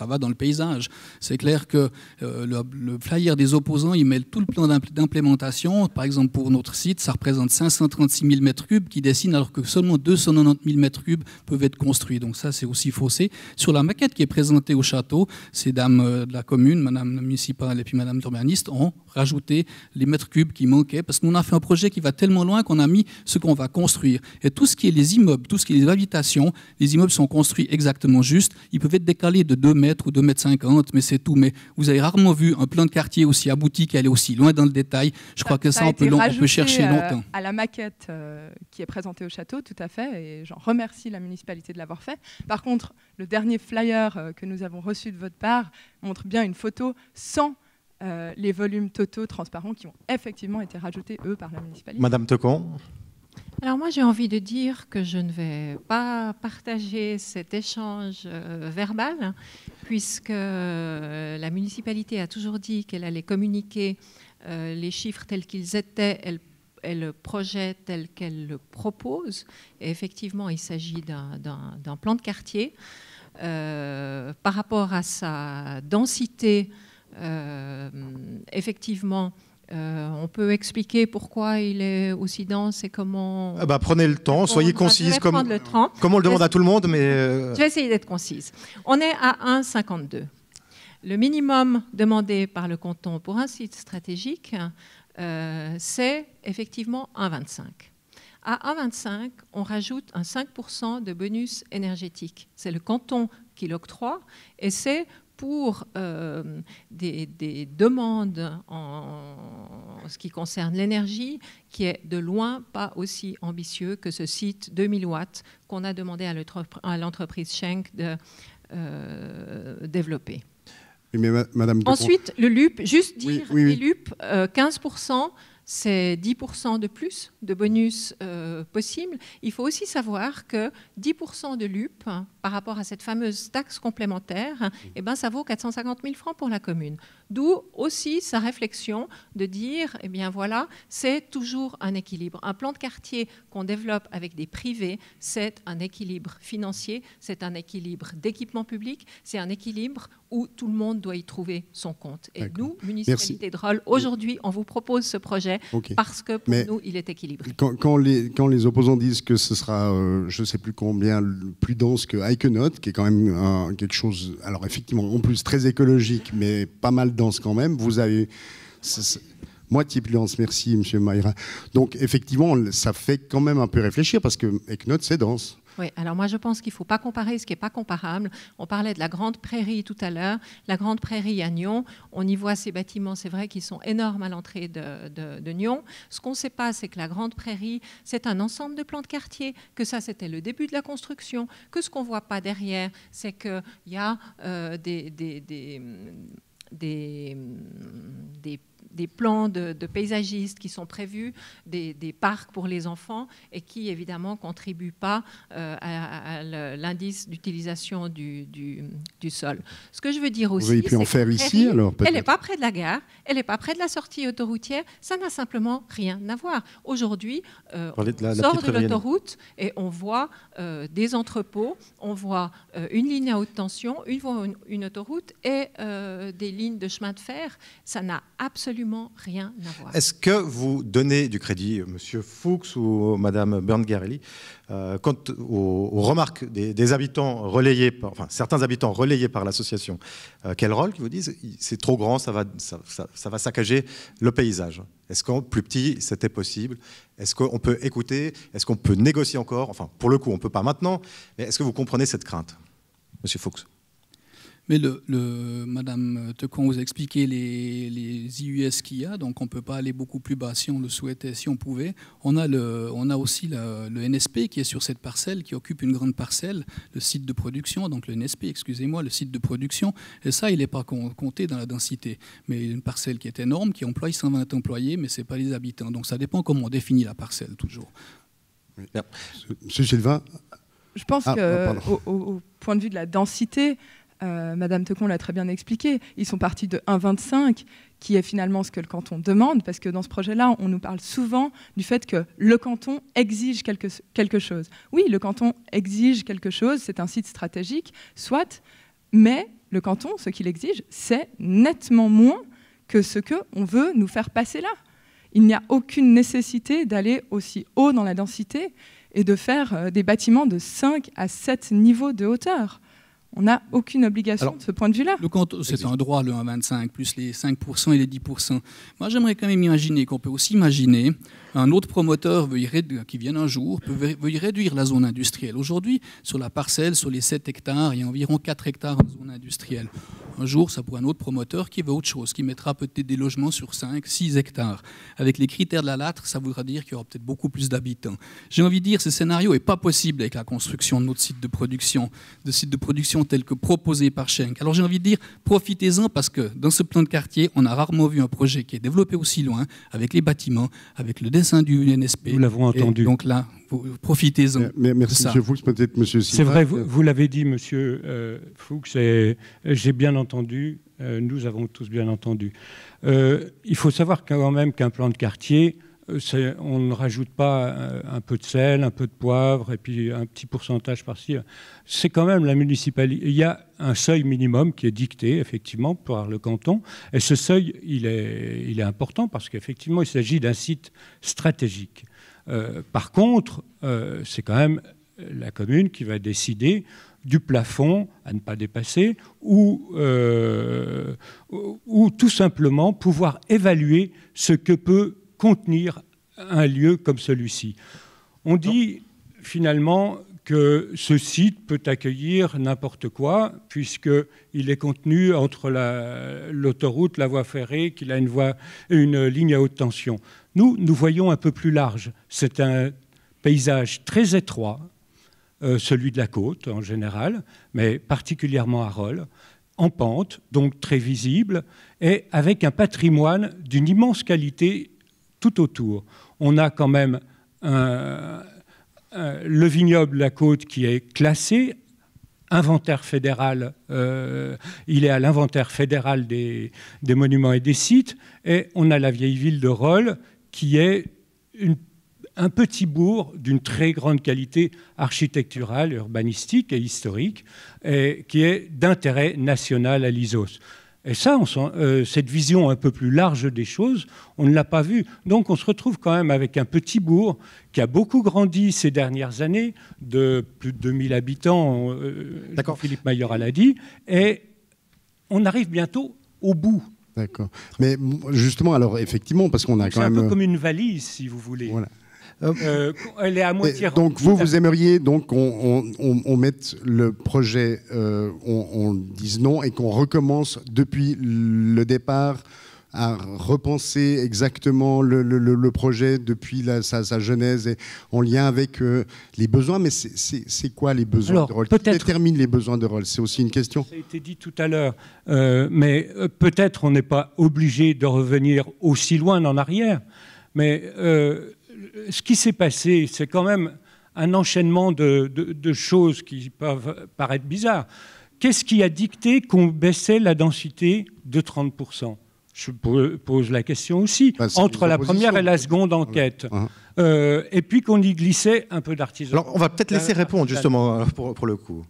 va dans le paysage. C'est clair que euh, le, flyer des opposants, il mêle tout le plan d'implémentation. Par exemple, pour notre site, ça représente 536 000 mètres cubes qui dessinent alors que seulement 290 000 m3 peuvent être construits. Donc ça, c'est aussi faussé. Sur la maquette qui est présentée au château, ces dames euh, de la commune, madame la municipale et puis madame urbaniste, ont rajouté les mètres cubes qui manquaient, parce qu'on a fait un projet qui va tellement loin qu'on a mis ce qu'on va construire. Et tout ce qui est les immeubles, tout ce qui est les habitations, les immeubles sont construits exactement juste. Ils peuvent être décalés de 2 mètres ou 2 mètres 50, mais c'est tout. Mais vous avez rarement vu un plan de quartier aussi abouti qui allait aussi loin dans le détail. Je crois que ça, on peut, long, on peut, chercher longtemps. À la maquette euh, qui est présentée au château, tout à fait, et j'en remercie la municipalité de l'avoir fait. Par contre, le dernier flyer euh, que nous avons reçu de votre part montre bien une photo sans euh, les volumes totaux transparents qui ont effectivement été rajoutés, eux, par la municipalité. Madame Tecon. alors moi j'ai envie de dire que je ne vais pas partager cet échange euh, verbal puisque euh, la municipalité a toujours dit qu'elle allait communiquer les chiffres tels qu'ils étaient, elle le projet tel qu'elle le propose. Et effectivement, il s'agit d'un plan de quartier. par rapport à sa densité euh, effectivement, euh, on peut expliquer pourquoi il est aussi dense et comment. Ah bah, prenez le temps, soyez concise comme, on le demande à tout le monde. Mais euh, Je vais essayer d'être concise. On est à 1,52. Le minimum demandé par le canton pour un site stratégique, c'est effectivement 1,25. À 1,25, on rajoute un 5% de bonus énergétique. C'est le canton qui l'octroie et c'est pour euh, des, demandes en, ce qui concerne l'énergie, qui est de loin pas aussi ambitieux que ce site 2000 watts qu'on a demandé à l'entreprise Schenck de euh, développer. Madame Ensuite, le LUP, juste dire, oui, les LUP, 15% euh, c'est 10% de plus de bonus euh, possible. Il faut aussi savoir que 10% de LUP hein, par rapport à cette fameuse taxe complémentaire, hein, mmh. eh ben, ça vaut 450 000 francs pour la commune. D'où aussi sa réflexion de dire, eh bien voilà, c'est toujours un équilibre. Un plan de quartier qu'on développe avec des privés, c'est un équilibre financier, c'est un équilibre d'équipement public, c'est un équilibre où tout le monde doit y trouver son compte. Et nous, municipalité de Rolle, aujourd'hui, on vous propose ce projet parce que pour nous, il est équilibré. Quand, les, quand, les, opposants disent que ce sera, euh, je ne sais plus combien, plus dense que Note qui est quand même quelque chose, alors effectivement, en plus très écologique, mais pas mal danse quand même. Vous avez. Moitié plus merci Monsieur Maïra. Donc effectivement, ça fait quand même un peu réfléchir parce que Eknot, c'est danse. Oui, alors moi je pense qu'il ne faut pas comparer ce qui n'est pas comparable. On parlait de la Grande Prairie tout à l'heure. La Grande Prairie à Nyon, on y voit ces bâtiments, c'est vrai, qui sont énormes à l'entrée de, de, Nyon. Ce qu'on ne sait pas, c'est que la Grande Prairie, c'est un ensemble de plans de quartier, que ça c'était le début de la construction, que ce qu'on ne voit pas derrière, c'est qu'il y a euh, des des, des des plans de, paysagistes qui sont prévus, des, parcs pour les enfants et qui évidemment ne contribuent pas euh, à, l'indice d'utilisation du, sol. Ce que je veux dire aussi. Vous avez faire ici Elle n'est pas près de la gare, elle n'est pas près de la sortie autoroutière, ça n'a simplement rien à voir. Aujourd'hui, euh, on sort de l'autoroute et on voit euh, des entrepôts, on voit euh, une ligne à haute tension, une, une, une autoroute et des lignes de chemin de fer. Ça n'a absolument rien à voir. Est-ce que vous donnez du crédit, euh, Monsieur Fuchs ou euh, Madame Berngarelli, euh, quant aux, remarques des, habitants relayés, par, certains habitants relayés par l'association Quel rôle qui vous disent c'est trop grand, ça va, saccager le paysage Est-ce qu'en plus petit, c'était possible Est-ce qu'on peut écouter Est-ce qu'on peut négocier encore Enfin, pour le coup, on ne peut pas maintenant, mais est-ce que vous comprenez cette crainte, Monsieur Fuchs mais le, le Madame Tecon vous a expliqué les, les IUS qu'il y a, donc on ne peut pas aller beaucoup plus bas si on le souhaitait, si on pouvait. On a, le, on a aussi le NSP qui est sur cette parcelle, qui occupe une grande parcelle, le site de production, donc le NSP, excusez-moi, le site de production. Et ça, il n'est pas compté dans la densité. Mais une parcelle qui est énorme, qui emploie 120 employés, mais ce n'est pas les habitants. Donc ça dépend comment on définit la parcelle, toujours. Monsieur Sylvain, je pense ah, qu'au point de vue de la densité, euh, Madame Tecon l'a très bien expliqué. Ils sont partis de 1,25, qui est finalement ce que le canton demande, parce que dans ce projet-là, on nous parle souvent du fait que le canton exige quelque, quelque chose. Oui, le canton exige quelque chose, c'est un site stratégique, soit, mais le canton, ce qu'il exige, c'est nettement moins que ce qu'on veut nous faire passer là. Il n'y a aucune nécessité d'aller aussi haut dans la densité et de faire euh, des bâtiments de 5 à 7 niveaux de hauteur. On n'a aucune obligation de ce point de vue-là. C'est un droit, le 1,25, plus les 5% et les 10%. Moi, j'aimerais quand même imaginer qu'on peut aussi imaginer un autre promoteur qui vienne un jour veuille réduire la zone industrielle. Aujourd'hui, sur la parcelle, sur les 7 hectares, il y a environ 4 hectares en zone industrielle. Un jour, ça pourrait un autre promoteur qui veut autre chose, qui mettra peut-être des logements sur 5, 6 hectares. Avec les critères de la LATRE, ça voudra dire qu'il y aura peut-être beaucoup plus d'habitants. J'ai envie de dire, ce scénario n'est pas possible avec la construction de notre site de production, de sites de production tels que proposé par Schenck. Alors j'ai envie de dire, profitez-en parce que dans ce plan de quartier, on a rarement vu un projet qui est développé aussi loin, avec les bâtiments, avec le dessin du NSP. Nous l'avons entendu. donc là, profitez-en. Euh, merci M. Fuchs, peut-être M. C'est vrai, vous, l'avez dit, M. Euh, Fuchs, et euh, j'ai bien entendu, nous avons tous bien entendu. il faut savoir quand même qu'un plan de quartier euh, on ne rajoute pas euh, un peu de sel, un peu de poivre et puis un petit pourcentage par-ci. C'est quand même la municipalité. Il y a un seuil minimum qui est dicté effectivement par le canton. Et ce seuil, il est, il est important parce qu'effectivement, il s'agit d'un site stratégique. Euh, par contre, c'est quand même la commune qui va décider du plafond à ne pas dépasser ou, ou tout simplement pouvoir évaluer ce que peut contenir un lieu comme celui-ci. On dit finalement que ce site peut accueillir n'importe quoi, puisqu'il est contenu entre l'autoroute, la, voie ferrée, qu'il a une, voie, une ligne à haute tension. Nous, nous voyons un peu plus large. C'est un paysage très étroit, euh, celui de la côte en général, mais particulièrement à Rolles, en pente, donc très visible, et avec un patrimoine d'une immense qualité tout autour. On a quand même le vignoble, la côte, qui est classé inventaire fédéral, euh, il est à l'inventaire fédéral des, monuments et des sites, et on a la vieille ville de Rolles, qui est un petit bourg d'une très grande qualité architecturale, urbanistique et historique, et qui est d'intérêt national à l'ISOS. Et ça, on euh, cette vision un peu plus large des choses, on ne l'a pas vue. Donc on se retrouve quand même avec un petit bourg qui a beaucoup grandi ces dernières années, de plus de 2000 habitants, euh, Philippe Mayoral l'a dit, et on arrive bientôt au bout. D'accord. Mais justement, alors effectivement, parce qu'on a quand même... C'est un peu euh, comme une valise, si vous voulez. Voilà. Euh, elle est à moitié. Donc vous, vous aimeriez donc on, on, mette le projet, euh, on, dise non et qu'on recommence depuis le départ à repenser exactement le, projet depuis sa, genèse et en lien avec euh, les besoins. Mais c'est quoi les besoins de rôle Qui détermine les besoins de rôle C'est aussi une question. Ça a été dit tout à l'heure, euh, mais peut-être on n'est pas obligé de revenir aussi loin en arrière. Mais ce qui s'est passé, c'est quand même un enchaînement de, choses qui peuvent paraître bizarres. Qu'est-ce qui a dicté qu'on baissait la densité de 30% Je pose la question aussi, bah, entre la première et la seconde enquête. Uh-huh. Euh, et puis qu'on y glissait un peu d'artisanat. on va peut-être laisser euh, répondre euh, justement pour, le coup.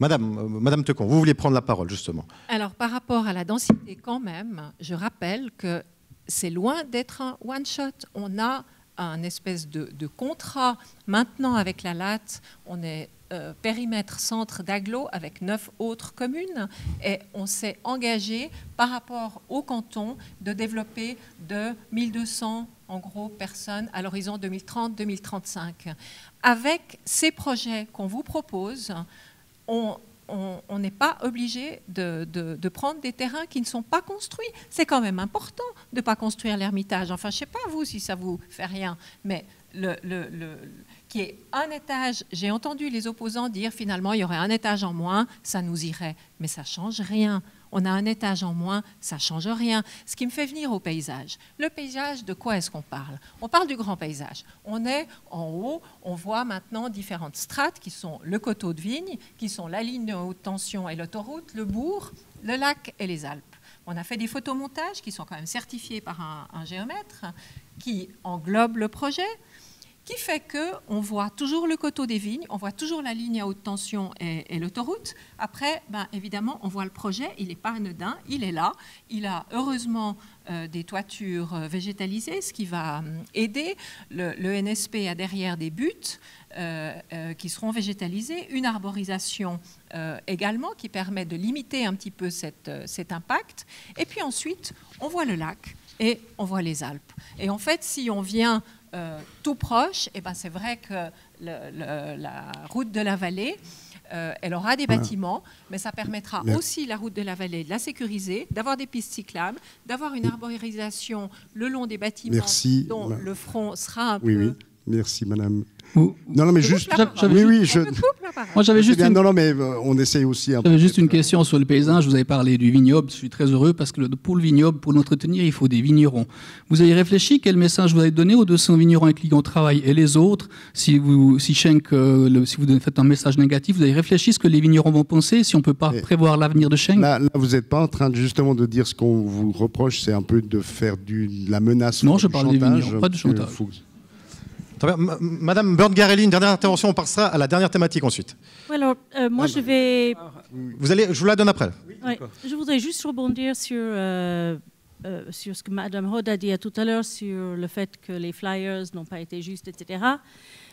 Madame, Madame Tecon, vous voulez prendre la parole justement. Alors par rapport à la densité quand même, je rappelle que c'est loin d'être un one-shot. On a un espèce de, contrat maintenant avec la LAT. On est euh, périmètre centre d'Aglo avec neuf autres communes et on s'est engagé par rapport au canton de développer de 1200 en gros personnes à l'horizon 2030-2035. Avec ces projets qu'on vous propose, on on n'est pas obligé de, prendre des terrains qui ne sont pas construits. C'est quand même important de ne pas construire l'ermitage. Enfin, je ne sais pas vous si ça vous fait rien, mais qui est un étage. J'ai entendu les opposants dire finalement il y aurait un étage en moins, ça nous irait, mais ça ne change rien on a un étage en moins, ça change rien. Ce qui me fait venir au paysage. Le paysage, de quoi est-ce qu'on parle On parle du grand paysage. On est en haut, on voit maintenant différentes strates qui sont le coteau de vigne, qui sont la ligne de haute tension et l'autoroute, le bourg, le lac et les Alpes. On a fait des photomontages qui sont quand même certifiés par un, un géomètre qui englobe le projet qui fait qu'on voit toujours le coteau des vignes, on voit toujours la ligne à haute tension et, l'autoroute. Après, ben, évidemment, on voit le projet, il n'est pas anodin, il est là. Il a heureusement euh, des toitures euh, végétalisées, ce qui va hum, aider. Le, NSP a derrière des buts euh, qui seront végétalisées, une arborisation également qui permet de limiter un petit peu cet impact. Et puis ensuite, on voit le lac et on voit les Alpes. Et en fait, si on vient euh, tout proche, et eh ben c'est vrai que la route de la vallée, euh, elle aura des bâtiments, mais ça permettra aussi la route de la vallée de la sécuriser, d'avoir des pistes cyclables, d'avoir une arborisation le long des bâtiments dont le front sera un peu Merci, madame. non, non, mais juste. Oui, oui, je. Moi, j'avais juste. Non, non, mais euh, on essaye aussi. j'avais juste une euh, question sur le paysage. Vous avez parlé du vignoble. Je suis très heureux parce que pour le vignoble, pour l'entretenir, il faut des vignerons. Vous avez réfléchi quel message vous avez donné aux 200 vignerons avec qui en travail et les autres Si vous, si euh, le, si vous faites un message négatif, vous avez réfléchi ce que les vignerons vont penser si on ne peut pas prévoir l'avenir de Schenck là, vous n'êtes pas en train justement de dire ce qu'on vous reproche, c'est un peu de faire du, de la menace. Non, je parle des vignerons, pas du chantage. Madame bird garelli une dernière intervention, on passera à la dernière thématique ensuite. alors, euh, moi, je vais... Vous allez, je vous la donne après. Je voudrais juste rebondir sur, euh, euh, sur ce que Madame Rod a dit tout à l'heure, sur le fait que les flyers n'ont pas été justes, etc.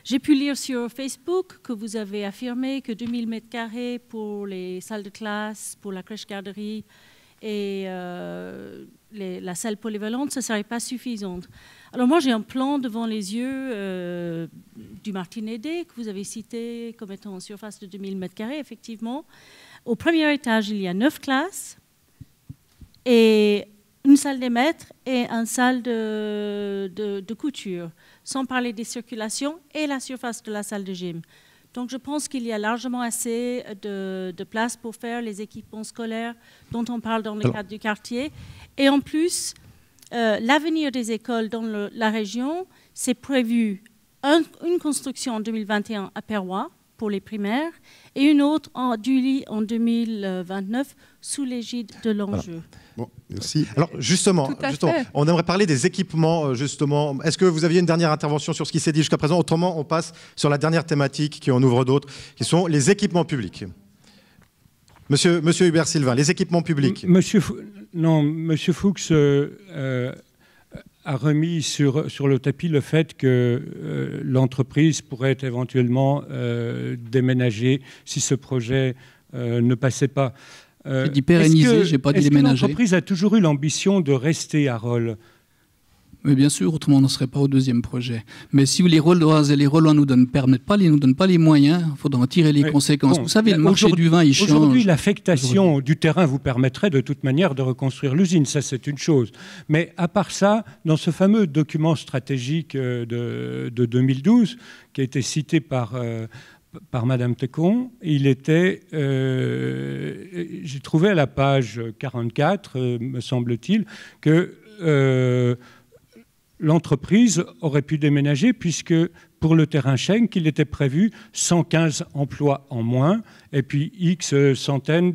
J'ai pu lire sur Facebook que vous avez affirmé que 2000 mètres carrés pour les salles de classe, pour la crèche-garderie et la salle polyvalente, ce ne serait pas suffisant. Alors moi, j'ai un plan devant les yeux euh, du Martin Aidé, que vous avez cité comme étant en surface de 2000 m2, effectivement. Au premier étage, il y a neuf classes et une salle des maîtres et une salle de, couture, sans parler des circulations et la surface de la salle de gym. Donc je pense qu'il y a largement assez de, place pour faire les équipements scolaires dont on parle dans le cadre du quartier. Et en plus, euh, l'avenir des écoles dans la région, c'est prévu une construction en 2021 à Perrois pour les primaires et une autre en Dully en 2029 sous l'égide de l'enjeu. Bon, merci. Alors justement, justement on aimerait parler des équipements. Euh, justement, est-ce que vous aviez une dernière intervention sur ce qui s'est dit jusqu'à présent Autrement, on passe sur la dernière thématique qui en ouvre d'autres, qui sont les équipements publics. Monsieur, Hubert Sylvain, les équipements publics. Monsieur, non, Monsieur Fuchs euh, euh, a remis sur, sur le tapis le fait que euh, l'entreprise pourrait éventuellement déménager si ce projet ne passait pas. J'ai dit pérenniser, j'ai pas dit déménager. L'entreprise a toujours eu l'ambition de rester à Rolles. Mais bien sûr, autrement, on ne serait pas au deuxième projet. Mais si les rôles et les rôles nous donnent permettent pas, nous donnent pas les moyens, il faudra en tirer les conséquences. vous savez, le marché du vin, il change. Aujourd'hui, l'affectation du terrain vous permettrait de toute manière de reconstruire l'usine, ça c'est une chose. Mais à part ça, dans ce fameux document stratégique euh, de, 2012, qui a été cité par, euh, par Madame Tecon, il était, euh, j'ai trouvé à la page 44, me semble-t-il, que l'entreprise aurait pu déménager puisque pour le terrain Schenck, il était prévu 115 emplois en moins et puis X centaines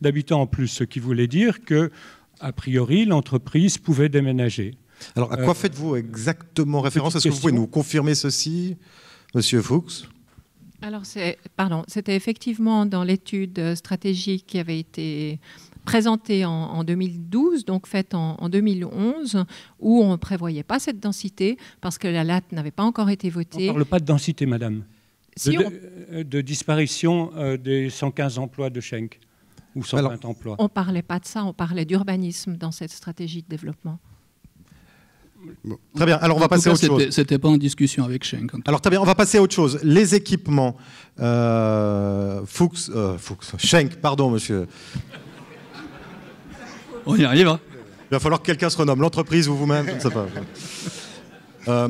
d'habitants en plus, ce qui voulait dire que, a priori, l'entreprise pouvait déménager. Alors, à quoi euh, faites-vous exactement référence Est-ce que vous pouvez nous confirmer ceci, Monsieur Fuchs Alors, pardon, c'était effectivement dans l'étude euh, stratégique qui avait été présentée en, 2012, donc faite en, 2011, où on ne prévoyait pas cette densité parce que la latte n'avait pas encore été votée. On ne parle pas de densité, madame. de, disparition euh, des 115 emplois de Schenck ou 120 emplois. On ne parlait pas de ça, on parlait d'urbanisme dans cette stratégie de développement. Très bien. Alors on va passer à autre chose. C'était pas en discussion avec Schenck. Alors très bien, on va passer à autre chose. Les équipements. Euh, Fuchs, euh, Schenck, pardon, monsieur. On y arrive. Hein. Il va falloir que quelqu'un se renomme, l'entreprise ou vous-même, je ne sais pas. Euh,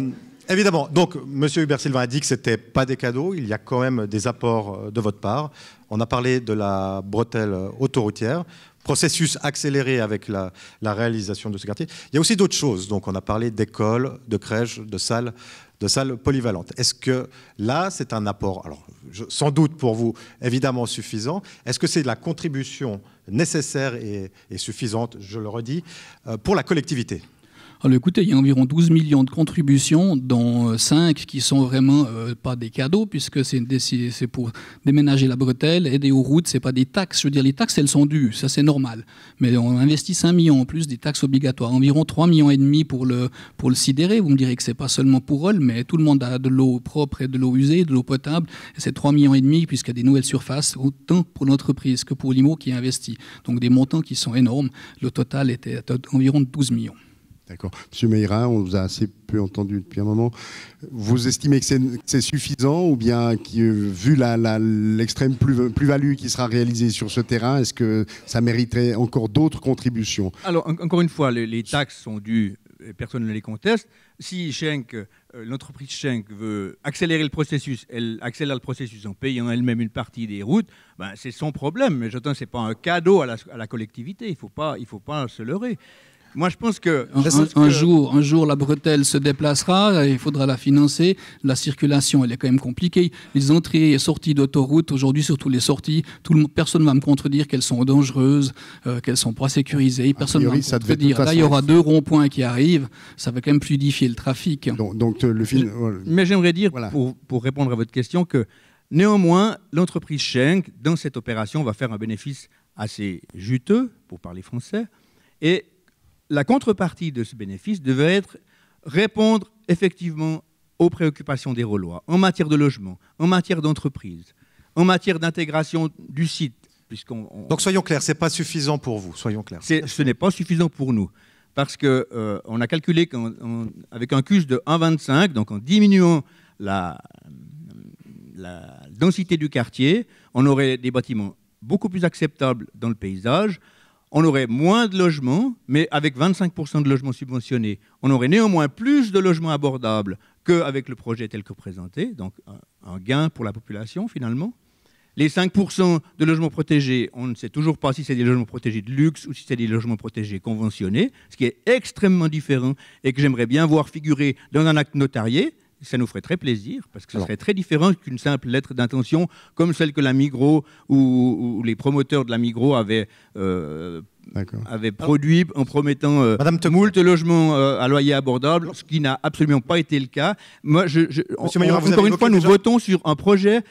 évidemment, donc M. Hubert Sylvain a dit que ce n'était pas des cadeaux, il y a quand même des apports euh, de votre part. On a parlé de la bretelle euh, autoroutière, processus accéléré avec la, la réalisation de ce quartier. Il y a aussi d'autres choses, donc on a parlé d'écoles, de crèches, de salles de salles polyvalentes. Est-ce que là, c'est un apport, alors sans doute pour vous, évidemment suffisant, est-ce que c'est la contribution nécessaire et suffisante, je le redis, euh, pour la collectivité alors ah, écoutez, il y a environ 12 millions de contributions, dont 5 euh, qui sont vraiment euh, pas des cadeaux, puisque c'est pour déménager la bretelle, aider aux routes, c'est pas des taxes. Je veux dire, les taxes, elles sont dues, ça c'est normal. Mais on investit 5 millions en plus des taxes obligatoires, environ 3 millions et demi pour le, pour le sidéré. Vous me direz que c'est pas seulement pour eux, mais tout le monde a de l'eau propre et de l'eau usée, de l'eau potable. Et C'est 3 millions et demi, puisqu'il y a des nouvelles surfaces, autant pour l'entreprise que pour l'IMO qui investit. Donc des montants qui sont énormes. Le total était à environ 12 millions. D'accord. Monsieur Meira, on vous a assez peu entendu depuis un moment. Vous estimez que c'est suffisant ou bien, vu l'extrême plus-value qui sera réalisée sur ce terrain, est-ce que ça mériterait encore d'autres contributions Alors, encore une fois, les, taxes sont dues, personne ne les conteste. Si Schenck, euh, l'entreprise Schenck veut accélérer le processus, elle accélère le processus en payant elle-même une partie des routes, ben, c'est son problème. Mais j'entends, ce n'est pas un cadeau à la, collectivité. Il ne faut, pas, il faut pas se leurrer. Moi, je pense que un, jour, un jour, la bretelle se déplacera. il faudra la financer. La circulation, elle est quand même compliquée. Les entrées et sorties d'autoroute aujourd'hui, surtout les sorties, tout le monde, personne ne va me contredire qu'elles sont dangereuses, qu'elles euh, qu'elles sont pas sécurisées. Personne ne va me Là, il y aura deux ronds-points qui arrivent. Ça va quand même fluidifier le trafic. Donc, euh, le film. Mais j'aimerais dire, pour, pour, répondre à votre question, que néanmoins, l'entreprise Schenck, dans cette opération, va faire un bénéfice assez juteux, pour parler français, et la contrepartie de ce bénéfice devait être répondre effectivement aux préoccupations des relois en matière de logement, en matière d'entreprise, en matière d'intégration du site. Donc soyons clairs, ce n'est pas suffisant pour vous, soyons clairs. ce n'est pas suffisant pour nous, parce qu'on euh, on a calculé qu'avec un CUS de 1,25, donc en diminuant la densité du quartier, on aurait des bâtiments beaucoup plus acceptables dans le paysage, on aurait moins de logements, mais avec 25% de logements subventionnés, on aurait néanmoins plus de logements abordables qu'avec le projet tel que présenté, donc un gain pour la population finalement. Les 5% de logements protégés, on ne sait toujours pas si c'est des logements protégés de luxe ou si c'est des logements protégés conventionnés, ce qui est extrêmement différent et que j'aimerais bien voir figurer dans un acte notarié, ça nous ferait très plaisir, parce que ce serait très différent qu'une simple lettre d'intention comme celle que la Migros ou, les promoteurs de la Migros avaient, euh, produit en promettant euh, Madame moult logements euh, à loyer abordable, ce qui n'a absolument pas été le cas. Moi, je, encore une fois, nous votons sur un projet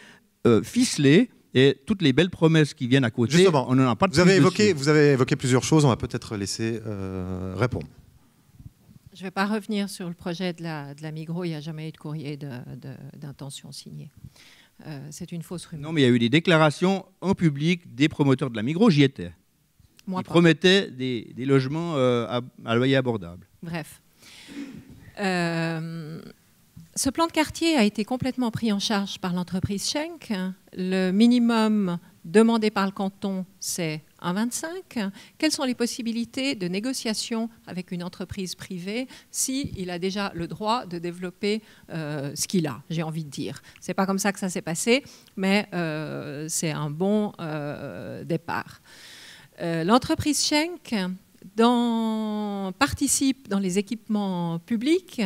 euh, ficelé. Et toutes les belles promesses qui viennent à côté, Justement, on vous avez, évoqué, vous avez évoqué plusieurs choses, on va peut-être laisser répondre. Je ne vais pas revenir sur le projet de la, de Migros. Il n'y a jamais eu de courrier d'intention signé. Euh, c'est une fausse rumeur. Non, mais il y a eu des déclarations en public des promoteurs de la Migro. J'y étais. Ils promettaient des, logements euh, à, loyer abordable. Bref. Euh, ce plan de quartier a été complètement pris en charge par l'entreprise Schenck. Le minimum demandé par le canton, c'est en 25, quelles sont les possibilités de négociation avec une entreprise privée s'il il a déjà le droit de développer euh, ce qu'il a, j'ai envie de dire. C'est pas comme ça que ça s'est passé, mais euh, c'est un bon euh, départ. L'entreprise Schenck participe dans les équipements publics,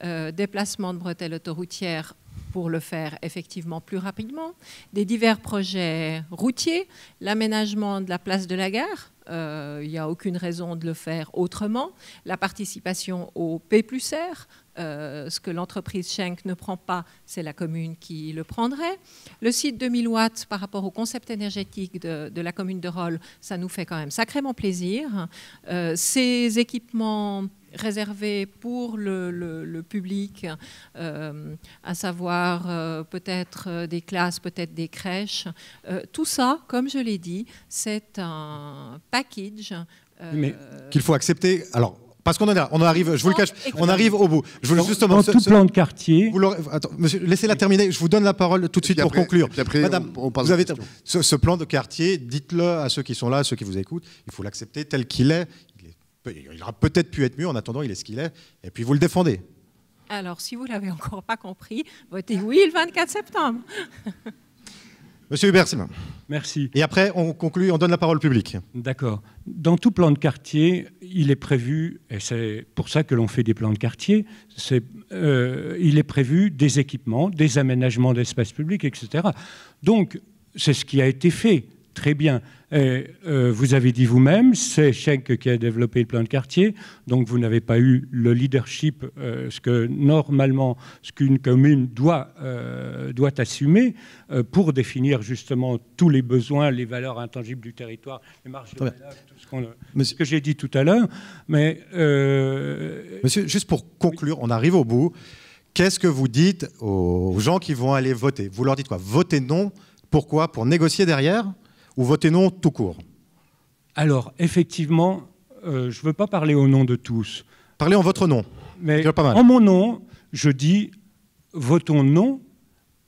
déplacement de bretelles autoroutières pour le faire effectivement plus rapidement, des divers projets routiers, l'aménagement de la place de la gare, euh, il n'y a aucune raison de le faire autrement, la participation au P plus R, euh, ce que l'entreprise Schenck ne prend pas, c'est la commune qui le prendrait. Le site 2000 watts par rapport au concept énergétique de, la commune de Rolle, ça nous fait quand même sacrément plaisir. Euh, ces équipements réservé pour le, public, euh, à savoir euh, peut-être euh, des classes, peut-être des crèches. tout ça, comme je l'ai dit, c'est un package. Mais qu'il faut accepter. Alors, parce qu'on on arrive, je vous le cache, on arrive au bout. Je voulais justement. Dans tout plan de quartier. Vous laissez-la terminer. Je vous donne la parole tout de suite pour conclure. Madame, vous avez ce, plan de quartier. Dites-le à ceux qui sont là, à ceux qui vous écoutent. Il faut l'accepter tel qu'il est. Il est il aura peut-être pu être mieux, en attendant, il est ce qu'il est, et puis vous le défendez. Alors, si vous ne l'avez encore pas compris, votez oui le 24 septembre. Monsieur Hubert Simon. Merci. Et après, on conclut, on donne la parole au public. D'accord. Dans tout plan de quartier, il est prévu, et c'est pour ça que l'on fait des plans de quartier, euh, il est prévu des équipements, des aménagements d'espaces public, etc. Donc, c'est ce qui a été fait. Très bien. Et, euh, vous avez dit vous-même, c'est Schenck qui a développé le plan de quartier, donc vous n'avez pas eu le leadership, euh, ce que normalement, ce qu'une commune doit, euh, doit assumer pour définir justement tous les besoins, les valeurs intangibles du territoire, les marges de tout ce, ce que j'ai dit tout à l'heure. Mais Monsieur, juste pour conclure, on arrive au bout. Qu'est-ce que vous dites aux gens qui vont aller voter Vous leur dites quoi Votez non. Pourquoi Pour négocier derrière ou voter non tout court Alors, effectivement, euh, je ne veux pas parler au nom de tous. Parlez en votre nom. Mais en mon nom, je dis votons non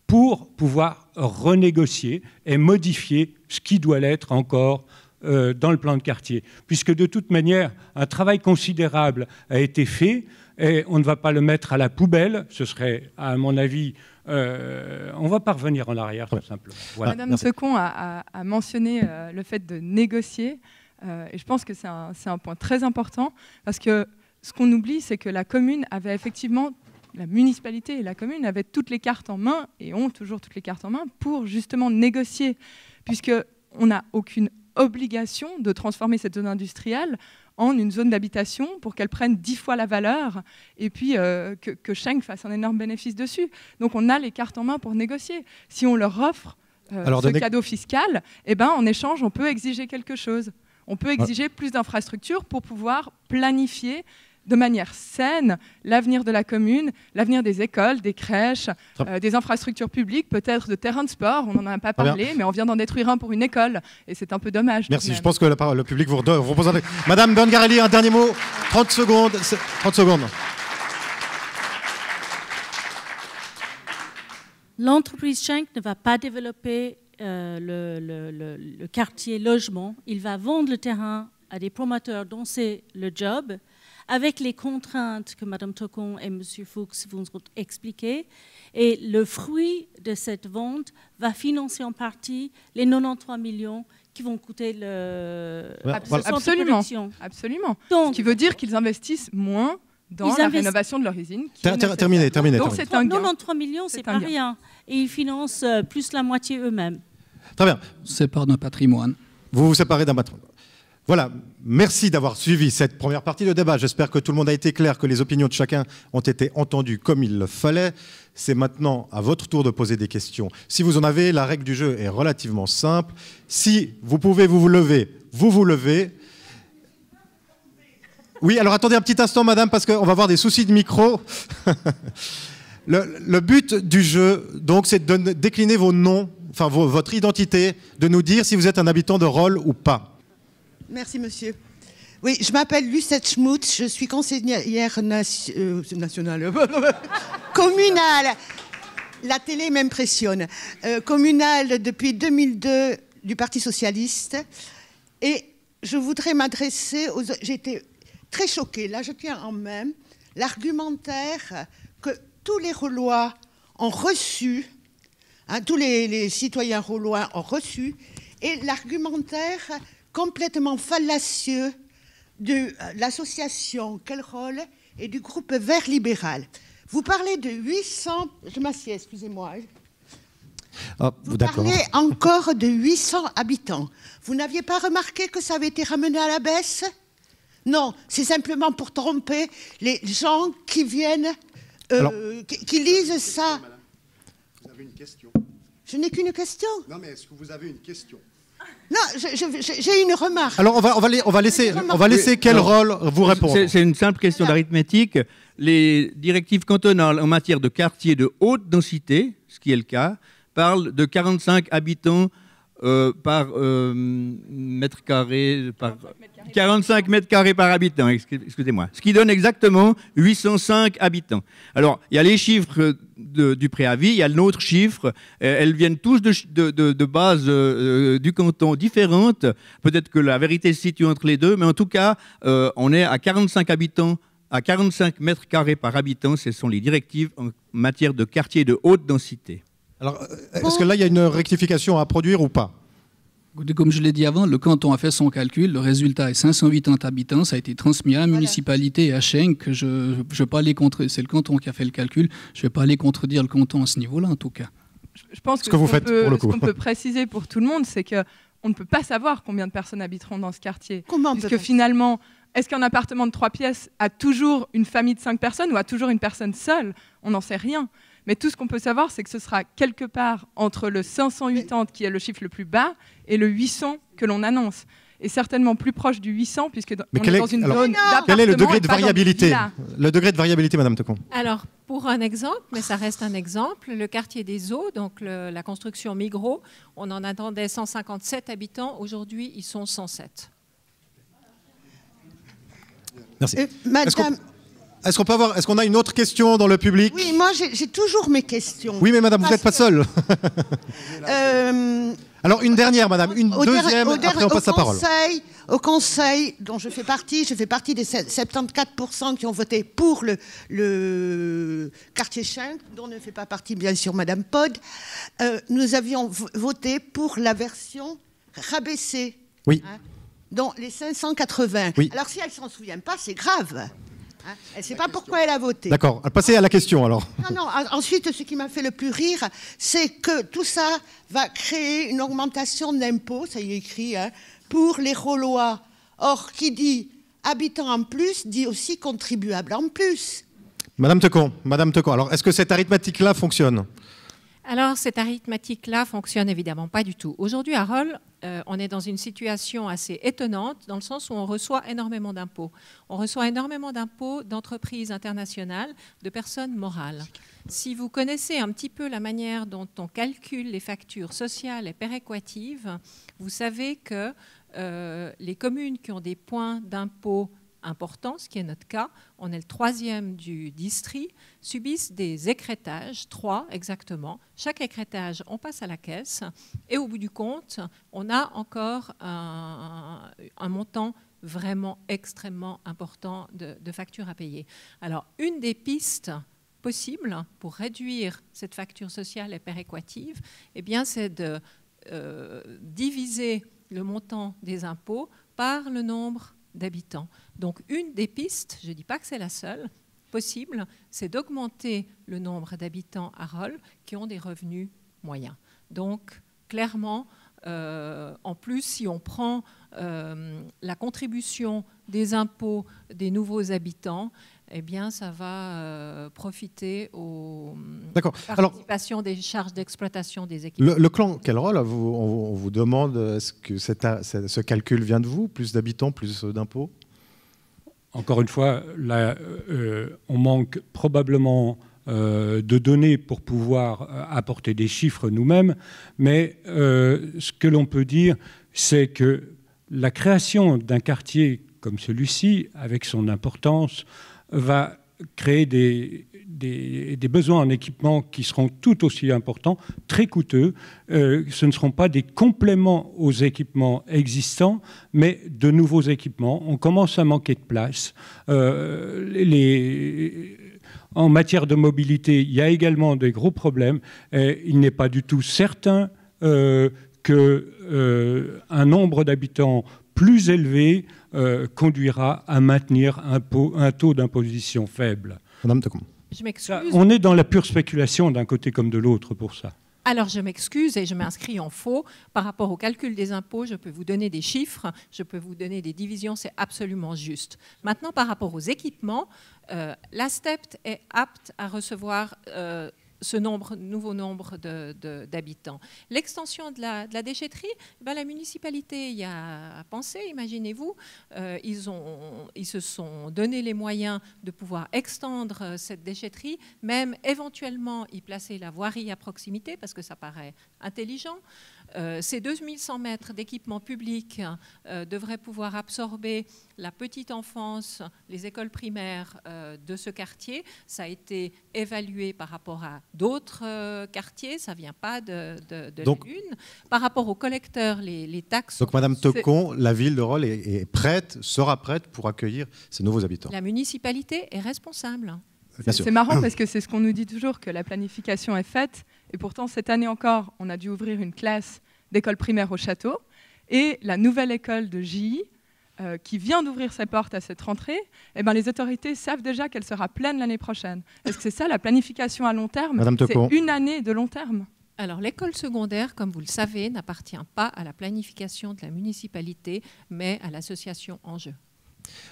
pour pouvoir renégocier et modifier ce qui doit l'être encore euh, dans le plan de quartier. Puisque de toute manière, un travail considérable a été fait et on ne va pas le mettre à la poubelle. Ce serait, à mon avis, euh, on va pas revenir en arrière, tout simplement. Madame Secon a, mentionné euh, le fait de négocier, euh, et je pense que c'est un, point très important, parce que ce qu'on oublie, c'est que la commune avait effectivement, la municipalité et la commune avaient toutes les cartes en main, et ont toujours toutes les cartes en main, pour justement négocier, puisque on n'a aucune obligation de transformer cette zone industrielle en une zone d'habitation pour qu'elle prenne dix fois la valeur et puis euh, que, que fasse un énorme bénéfice dessus. Donc on a les cartes en main pour négocier. Si on leur offre euh, ce cadeau fiscal, eh ben, en échange, on peut exiger quelque chose. On peut exiger plus d'infrastructures pour pouvoir planifier de manière saine l'avenir de la commune, l'avenir des écoles, des crèches, euh, des infrastructures publiques, peut-être de terrains de sport. On n'en a pas parlé, mais on vient d'en détruire un pour une école et c'est un peu dommage. Merci, je pense que la le public vous, vous Madame Berngarelli, un dernier mot, 30 secondes. 30 secondes. L'entreprise Schenck ne va pas développer euh, le, le, quartier logement. Il va vendre le terrain à des promoteurs dont c'est le job avec les contraintes que Mme Tocon et M. Fuchs vont expliquer. Et le fruit de cette vente va financer en partie les 93 millions qui vont coûter le bah, absolument, absolument. absolument. Donc, Ce qui veut dire qu'ils investissent moins dans la rénovation de leur usine. Terminé, terminé, Donc c'est un 93 millions, c'est pas rien. Et ils financent euh, plus la moitié eux-mêmes. Très bien. On sépare d'un patrimoine. Vous vous séparez d'un patrimoine. Voilà, merci d'avoir suivi cette première partie de débat. J'espère que tout le monde a été clair, que les opinions de chacun ont été entendues comme il le fallait. C'est maintenant à votre tour de poser des questions. Si vous en avez, la règle du jeu est relativement simple. Si vous pouvez vous lever, vous vous levez. Oui, alors attendez un petit instant, madame, parce qu'on va avoir des soucis de micro. le, but du jeu, donc, c'est de décliner vos noms, enfin votre identité, de nous dire si vous êtes un habitant de rôle ou pas. Merci, monsieur. Oui, je m'appelle Lucette Schmutz, je suis conseillère euh, nationale, communale. La télé m'impressionne. Euh, communale depuis 2002 du Parti socialiste. Et je voudrais m'adresser aux. J'étais très choquée, là je tiens en même, l'argumentaire que tous les Rolois ont reçu, hein, tous les, citoyens Rolois ont reçu, et l'argumentaire complètement fallacieux de euh, l'association quel rôle et du groupe Vert libéral. Vous parlez de 800... Je m'assieds, excusez-moi. Ah, vous parlez encore de 800 habitants. Vous n'aviez pas remarqué que ça avait été ramené à la baisse Non, c'est simplement pour tromper les gens qui viennent, euh, qui, lisent ça. vous avez une question. Je n'ai qu'une question. Non, mais est-ce que vous avez une question non, j'ai une remarque. Alors on va, on va, laisser, on va laisser quel rôle vous répondre C'est une simple question d'arithmétique. Les directives cantonales en matière de quartiers de haute densité, ce qui est le cas, parlent de 45 habitants euh, par euh, mètre carré, par 45 mètres carrés par habitant, excusez-moi. Ce qui donne exactement 805 habitants. Alors, il y a les chiffres du préavis, il y a l'autre chiffre. Euh, elles viennent tous de, de, bases du canton différentes. Peut-être que la vérité se situe entre les deux, mais en tout cas, on est à 45 habitants, à 45 mètres carrés par habitant. Ce sont les directives en matière de quartier de haute densité. Alors, euh, est-ce que là, il y a une rectification à produire ou pas comme je l'ai dit avant, le canton a fait son calcul, le résultat est 580 habitants, ça a été transmis à la municipalité et à Schenck, je pas c'est le canton qui a fait le calcul, je ne vais pas aller contredire le canton à ce niveau-là en tout cas. Je pense ce, que vous faites pour le coup. Ce qu'on peut préciser pour tout le monde, c'est qu'on ne peut pas savoir combien de personnes habiteront dans ce quartier. Comment que finalement, est-ce qu'un appartement de trois pièces a toujours une famille de cinq personnes ou a toujours une personne seule On n'en sait rien. Mais tout ce qu'on peut savoir, c'est que ce sera quelque part entre le 580, qui est le chiffre le plus bas, et le 800 que l'on annonce Et certainement plus proche du 800 puisque on est, dans une alors, zone Quel est le degré de variabilité Le degré de variabilité, Madame Tocon. Alors, pour un exemple, mais ça reste un exemple, le quartier des Eaux, donc la construction Migros, on en attendait 157 habitants. Aujourd'hui, ils sont 107. Merci. Euh, madame, est-ce qu'on est-ce qu'on a une autre question dans le public Oui, moi j'ai toujours mes questions. Oui, mais madame, vous n'êtes pas seule. Euh, Alors une dernière, madame, une deuxième, après on passe la parole. Conseil, au conseil dont je fais partie, je fais partie des 74% qui ont voté pour le, quartier 5, dont ne fait pas partie bien sûr madame Pod. Euh, nous avions voté pour la version rabaissée. Oui. Hein, les 580. Alors si elle s'en souvient pas, c'est grave. Hein, elle ne sait pas pourquoi elle a voté. D'accord. Passez à la question alors. Non, non. Ensuite, ce qui m'a fait le plus rire, c'est que tout ça va créer une augmentation d'impôts, ça y est écrit, hein, pour les Rollois. Or, qui dit habitant en plus dit aussi contribuable en plus. Madame Tecon, Madame Tecon. Alors, est-ce que cette arithmétique-là fonctionne alors, cette arithmétique-là fonctionne évidemment pas du tout. Aujourd'hui, à Roll, euh, on est dans une situation assez étonnante, dans le sens où on reçoit énormément d'impôts. On reçoit énormément d'impôts d'entreprises internationales, de personnes morales. Si vous connaissez un petit peu la manière dont on calcule les factures sociales et péréquatives, vous savez que euh, les communes qui ont des points d'impôts, Important, ce qui est notre cas, on est le troisième du district, subissent des écrétages, trois exactement. Chaque écrétage, on passe à la caisse et au bout du compte, on a encore un, montant vraiment extrêmement important de, factures à payer. Alors, une des pistes possibles pour réduire cette facture sociale et péréquative, eh bien, c'est de euh, diviser le montant des impôts par le nombre d'habitants. Donc une des pistes, je ne dis pas que c'est la seule possible, c'est d'augmenter le nombre d'habitants à roll qui ont des revenus moyens. Donc clairement, euh, en plus, si on prend euh, la contribution des impôts des nouveaux habitants, eh bien, ça va euh, profiter aux euh, participations des charges d'exploitation des équipes. Le, clan, quel rôle on, vous demande Est-ce que ce calcul vient de vous Plus d'habitants, plus d'impôts Encore une fois, là, euh, on manque probablement de données pour pouvoir apporter des chiffres nous-mêmes, mais ce que l'on peut dire, c'est que la création d'un quartier comme celui-ci, avec son importance, va créer des, des, besoins en équipement qui seront tout aussi importants, très coûteux. Euh, ce ne seront pas des compléments aux équipements existants, mais de nouveaux équipements. On commence à manquer de place. Euh, les... En matière de mobilité, il y a également des gros problèmes. il n'est pas du tout certain euh, qu'un nombre d'habitants plus élevé euh, conduira à maintenir un, taux d'imposition faible. Madame On est dans la pure spéculation d'un côté comme de l'autre pour ça. Alors je m'excuse et je m'inscris en faux. Par rapport au calcul des impôts, je peux vous donner des chiffres, je peux vous donner des divisions, c'est absolument juste. Maintenant, par rapport aux équipements, euh, est apte à recevoir... Euh, ce nouveau nombre d'habitants. L'extension de la, de la, déchetterie, eh ben, la municipalité y a pensé, imaginez-vous. Euh, ils, ont, ils se sont donné les moyens de pouvoir extendre euh, cette déchetterie, même éventuellement y placer la voirie à proximité, parce que ça paraît intelligent. Euh, ces 2100 mètres d'équipement public euh, devraient pouvoir absorber la petite enfance, les écoles primaires euh, de ce quartier. Ça a été évalué par rapport à d'autres quartiers, ça ne vient pas de, la Lune. Par rapport aux collecteurs, les, taxes... Donc Madame Tocon, la ville de Rolle est, est prête, sera prête pour accueillir ces nouveaux habitants. La municipalité est responsable. C'est marrant parce que c'est ce qu'on nous dit toujours, que la planification est faite, et pourtant, cette année encore, on a dû ouvrir une classe d'école primaire au château. Et la nouvelle école de JI, euh, qui vient d'ouvrir ses portes à cette rentrée, eh ben, les autorités savent déjà qu'elle sera pleine l'année prochaine. Est-ce que c'est ça la planification à long terme C'est une année de long terme. Alors l'école secondaire, comme vous le savez, n'appartient pas à la planification de la municipalité, mais à l'association Enjeu.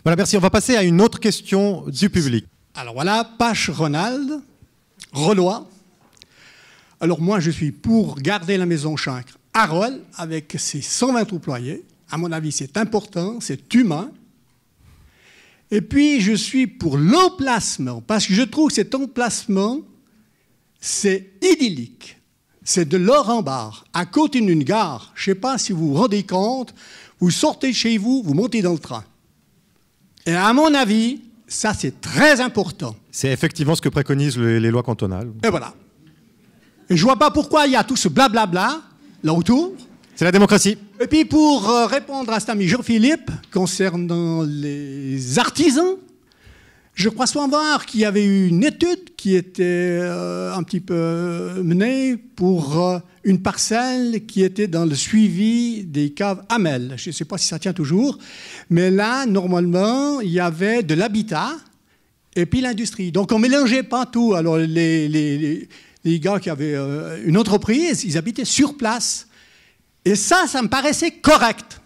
Voilà, merci. On va passer à une autre question du public. Alors voilà, Pache Ronald, Relois, alors moi, je suis pour garder la maison Chancre à Rol, avec ses 120 employés. À mon avis, c'est important, c'est humain. Et puis, je suis pour l'emplacement, parce que je trouve que cet emplacement, c'est idyllique. C'est de l'or en barre, à côté d'une gare. Je ne sais pas si vous vous rendez compte, vous sortez de chez vous, vous montez dans le train. Et à mon avis, ça, c'est très important. C'est effectivement ce que préconisent les lois cantonales. Et voilà. Je je vois pas pourquoi il y a tout ce blablabla là autour. C'est la démocratie. Et puis pour euh, répondre à cet ami Jean-Philippe concernant les artisans, je crois savoir qu'il y avait eu une étude qui était euh, un petit peu euh, menée pour une parcelle qui était dans le suivi des caves Amel. Je ne sais pas si ça tient toujours, mais là, normalement, il y avait de l'habitat et puis l'industrie. Donc on mélangeait pas tout. Alors les les gars qui avaient euh, une entreprise, ils habitaient sur place. Et ça, ça me paraissait correct.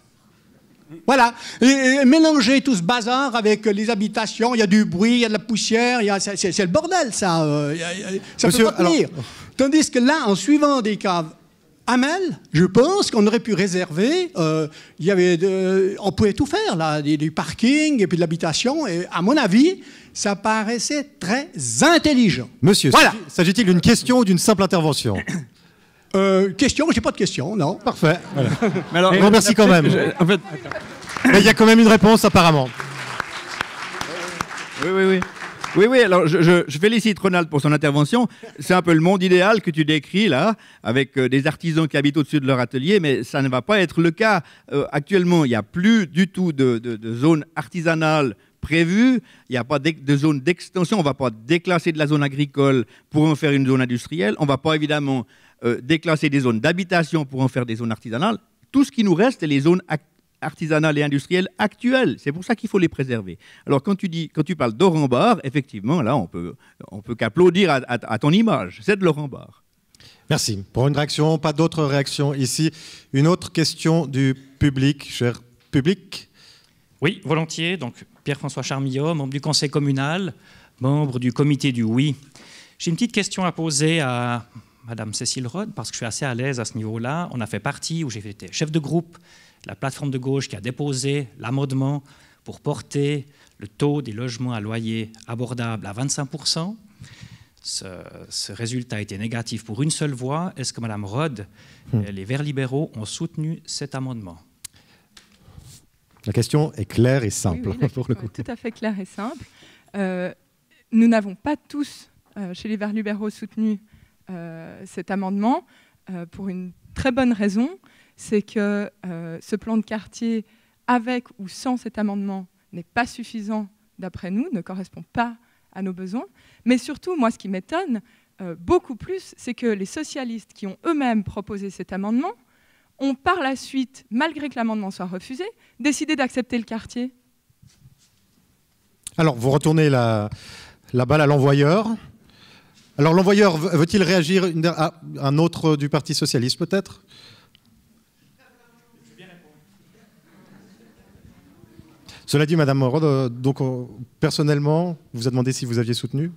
Voilà. Et, mélanger tout ce bazar avec les habitations, il y a du bruit, il y a de la poussière, c'est, le bordel, ça. Euh, ça peut pas Tandis que là, en suivant des caves Amel, je pense qu'on aurait pu réserver. Euh, il y avait on pouvait tout faire là, du, parking et puis de l'habitation. Et à mon avis, ça paraissait très intelligent. Monsieur, s'agit-il d'une question ou d'une simple intervention euh, Question, j'ai pas de question, non. Parfait. alors, merci quand même. En fait... il y a quand même une réponse apparemment. Oui, oui, oui. Oui, oui, alors je, félicite Ronald pour son intervention. C'est un peu le monde idéal que tu décris là, avec euh, des artisans qui habitent au-dessus de leur atelier, mais ça ne va pas être le cas. Euh, actuellement, il n'y a plus du tout de, de zone artisanale Prévu, Il n'y a pas de zone d'extension. On ne va pas déclasser de la zone agricole pour en faire une zone industrielle. On ne va pas évidemment euh, déclasser des zones d'habitation pour en faire des zones artisanales. Tout ce qui nous reste, c'est les zones artisanales et industrielles actuelles. C'est pour ça qu'il faut les préserver. Alors quand tu, dis, quand tu parles d'Orambar, effectivement, là, on peut, on peut qu'applaudir à, ton image. C'est de Bar. Merci. Pour une réaction, pas d'autres réactions ici. Une autre question du public, cher public. Oui, volontiers. Donc, Pierre-François Charmillot, membre du conseil communal, membre du comité du Oui. J'ai une petite question à poser à Madame Cécile Rode, parce que je suis assez à l'aise à ce niveau-là. On a fait partie, où j'ai été chef de groupe, la plateforme de gauche qui a déposé l'amendement pour porter le taux des logements à loyer abordable à 25 ce, résultat a été négatif pour une seule voix. Est-ce que Mme Rod, hmm. les Verts libéraux, ont soutenu cet amendement la question est claire et simple. pour le coup. Tout à fait claire et simple. Euh, nous n'avons pas tous, euh, chez les Verts libéraux, soutenu euh, cet amendement pour une très bonne raison, c'est que ce plan de quartier, avec ou sans cet amendement, n'est pas suffisant d'après nous, ne correspond pas à nos besoins. Mais surtout, moi, ce qui m'étonne beaucoup plus, c'est que les socialistes qui ont eux-mêmes proposé cet amendement ont par la suite, malgré que l'amendement soit refusé, décidé d'accepter le quartier Alors, vous retournez la, balle à l'envoyeur. Alors, l'envoyeur veut-il réagir à un autre du Parti socialiste, peut-être Cela dit, Madame Morod, euh, donc euh, personnellement, vous a demandé si vous aviez soutenu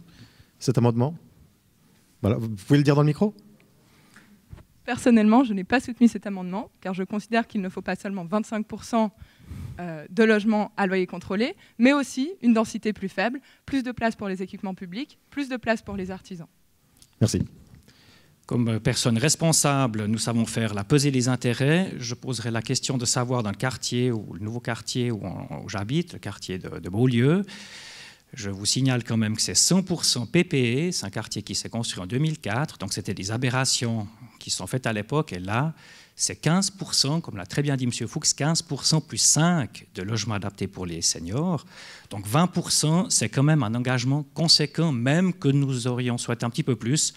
cet amendement. Voilà, vous pouvez le dire dans le micro Personnellement, je n'ai pas soutenu cet amendement, car je considère qu'il ne faut pas seulement 25% euh, de logements à loyer contrôlé, mais aussi une densité plus faible, plus de place pour les équipements publics, plus de place pour les artisans. Merci. Comme euh, personne responsable, nous savons faire la pesée des intérêts. Je poserai la question de savoir dans le quartier, ou le nouveau quartier où, j'habite, le quartier de, de, Beaulieu. Je vous signale quand même que c'est 100% PPE, c'est un quartier qui s'est construit en 2004, donc c'était des aberrations qui sont faites à l'époque. Et là, c'est 15%, comme l'a très bien dit M. Fuchs, 15% plus 5 de logements adaptés pour les seniors. Donc 20%, c'est quand même un engagement conséquent, même que nous aurions souhaité un petit peu plus.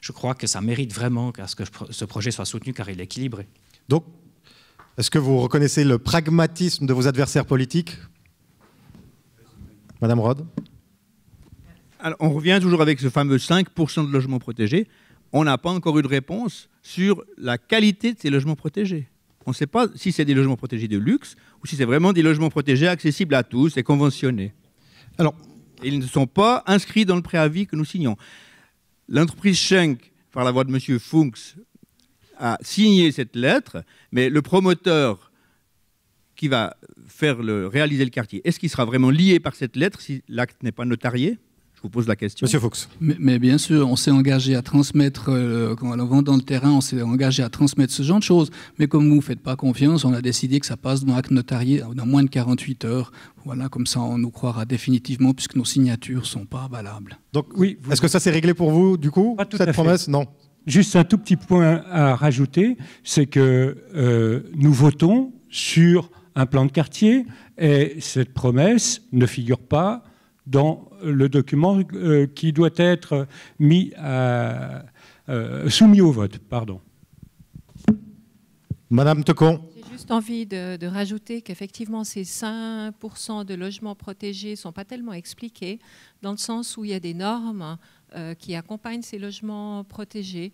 Je crois que ça mérite vraiment ce que ce projet soit soutenu car il est équilibré. Donc, est-ce que vous reconnaissez le pragmatisme de vos adversaires politiques Madame Rod On revient toujours avec ce fameux 5% de logements protégés on n'a pas encore eu de réponse sur la qualité de ces logements protégés. On ne sait pas si c'est des logements protégés de luxe ou si c'est vraiment des logements protégés accessibles à tous et conventionnés. Alors, ils ne sont pas inscrits dans le préavis que nous signons. L'entreprise Schenck, par la voix de M. Funks, a signé cette lettre, mais le promoteur qui va faire réaliser le quartier, est-ce qu'il sera vraiment lié par cette lettre si l'acte n'est pas notarié pose la question. Monsieur Fox. Mais, bien sûr, on s'est engagé à transmettre, quand on va dans le terrain, on s'est engagé à transmettre ce genre de choses. Mais comme vous ne faites pas confiance, on a décidé que ça passe dans acte notarié dans moins de 48 heures. Voilà, comme ça, on nous croira définitivement puisque nos signatures ne sont pas valables. Donc, oui. Est-ce que ça s'est réglé pour vous, du coup, pas tout cette promesse Non. Juste un tout petit point à rajouter, c'est que euh, nous votons sur un plan de quartier et cette promesse ne figure pas dans le document euh, qui doit être mis à, euh, euh, soumis au vote. Pardon. Madame Tecon. J'ai juste envie de, rajouter qu'effectivement, ces 5% de logements protégés ne sont pas tellement expliqués, dans le sens où il y a des normes qui accompagnent ces logements protégés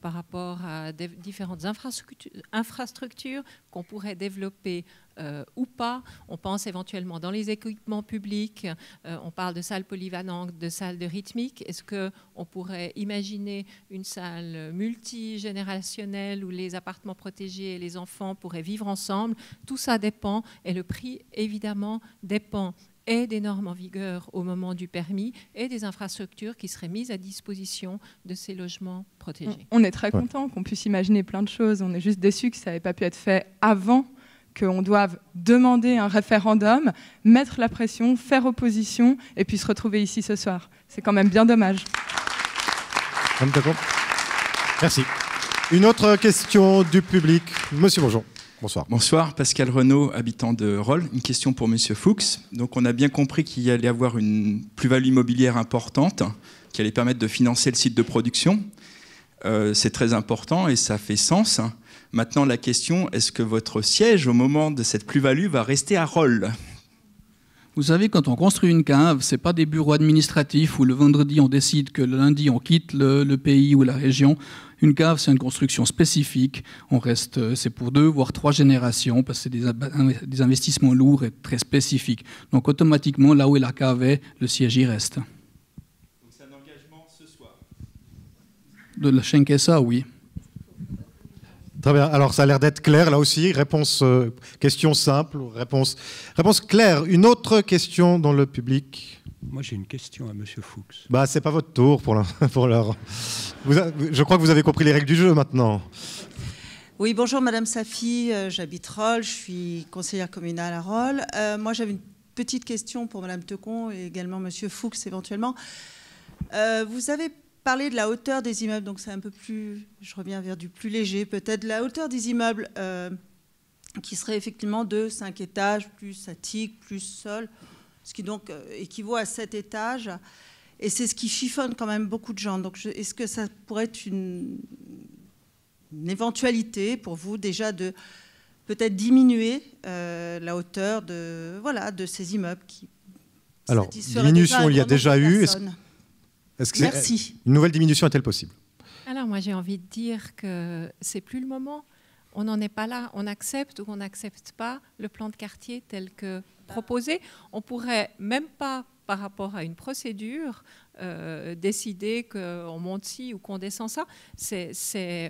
par rapport à différentes infrastructures, infrastructures qu'on pourrait développer euh, ou pas. On pense éventuellement dans les équipements publics, euh, on parle de salles polyvalentes, de salles de rythmique. Est-ce qu'on pourrait imaginer une salle multigénérationnelle où les appartements protégés et les enfants pourraient vivre ensemble Tout ça dépend et le prix, évidemment, dépend et des normes en vigueur au moment du permis et des infrastructures qui seraient mises à disposition de ces logements protégés. On est très content qu'on puisse imaginer plein de choses. On est juste déçu que ça n'ait pas pu être fait avant qu'on doive demander un référendum, mettre la pression, faire opposition et puis se retrouver ici ce soir. C'est quand même bien dommage. Merci. Une autre question du public. Monsieur, bonjour. Bonsoir. Bonsoir, Pascal Renaud, habitant de Rolles. Une question pour Monsieur Fuchs. Donc, on a bien compris qu'il allait avoir une plus-value immobilière importante qui allait permettre de financer le site de production. Euh, c'est très important et ça fait sens. Maintenant, la question, est-ce que votre siège, au moment de cette plus-value, va rester à Rolles vous savez, quand on construit une cave, c'est pas des bureaux administratifs où le vendredi on décide que le lundi on quitte le, pays ou la région. Une cave, c'est une construction spécifique. On reste, euh, c'est pour deux voire trois générations parce que c'est des, investissements lourds et très spécifiques. Donc automatiquement, là où est la cave est, le siège y reste. Donc c'est un engagement ce soir. De la Schenkessa, oui. Très bien. Alors, ça a l'air d'être clair là aussi. Réponse, euh, question simple, réponse, réponse claire. Une autre question dans le public Moi, j'ai une question à Monsieur Fuchs. Bah, c'est pas votre tour pour l'heure. je crois que vous avez compris les règles du jeu maintenant. Oui, bonjour Madame Safi, euh, j'habite Rolles, je suis conseillère communale à Rolles. Euh, moi, j'avais une petite question pour Madame Tecon et également Monsieur Fuchs éventuellement. vous avez parler de la hauteur des immeubles, donc c'est un peu plus, je reviens vers du plus léger, peut-être la hauteur des immeubles euh, qui serait effectivement de 5 étages, plus attique, plus sol, ce qui donc euh, équivaut à 7 étages. Et c'est ce qui chiffonne quand même beaucoup de gens. Donc est-ce que ça pourrait être une, éventualité pour vous déjà de peut-être diminuer euh, la hauteur de, voilà, de ces immeubles qui... Alors, diminution, il y a déjà eu une nouvelle diminution est-elle possible Alors moi j'ai envie de dire que c'est plus le moment. On n'en est pas là. On accepte ou on n'accepte pas le plan de quartier tel que proposé. On pourrait même pas par rapport à une procédure, euh, décider qu'on monte ci ou qu'on descend ça.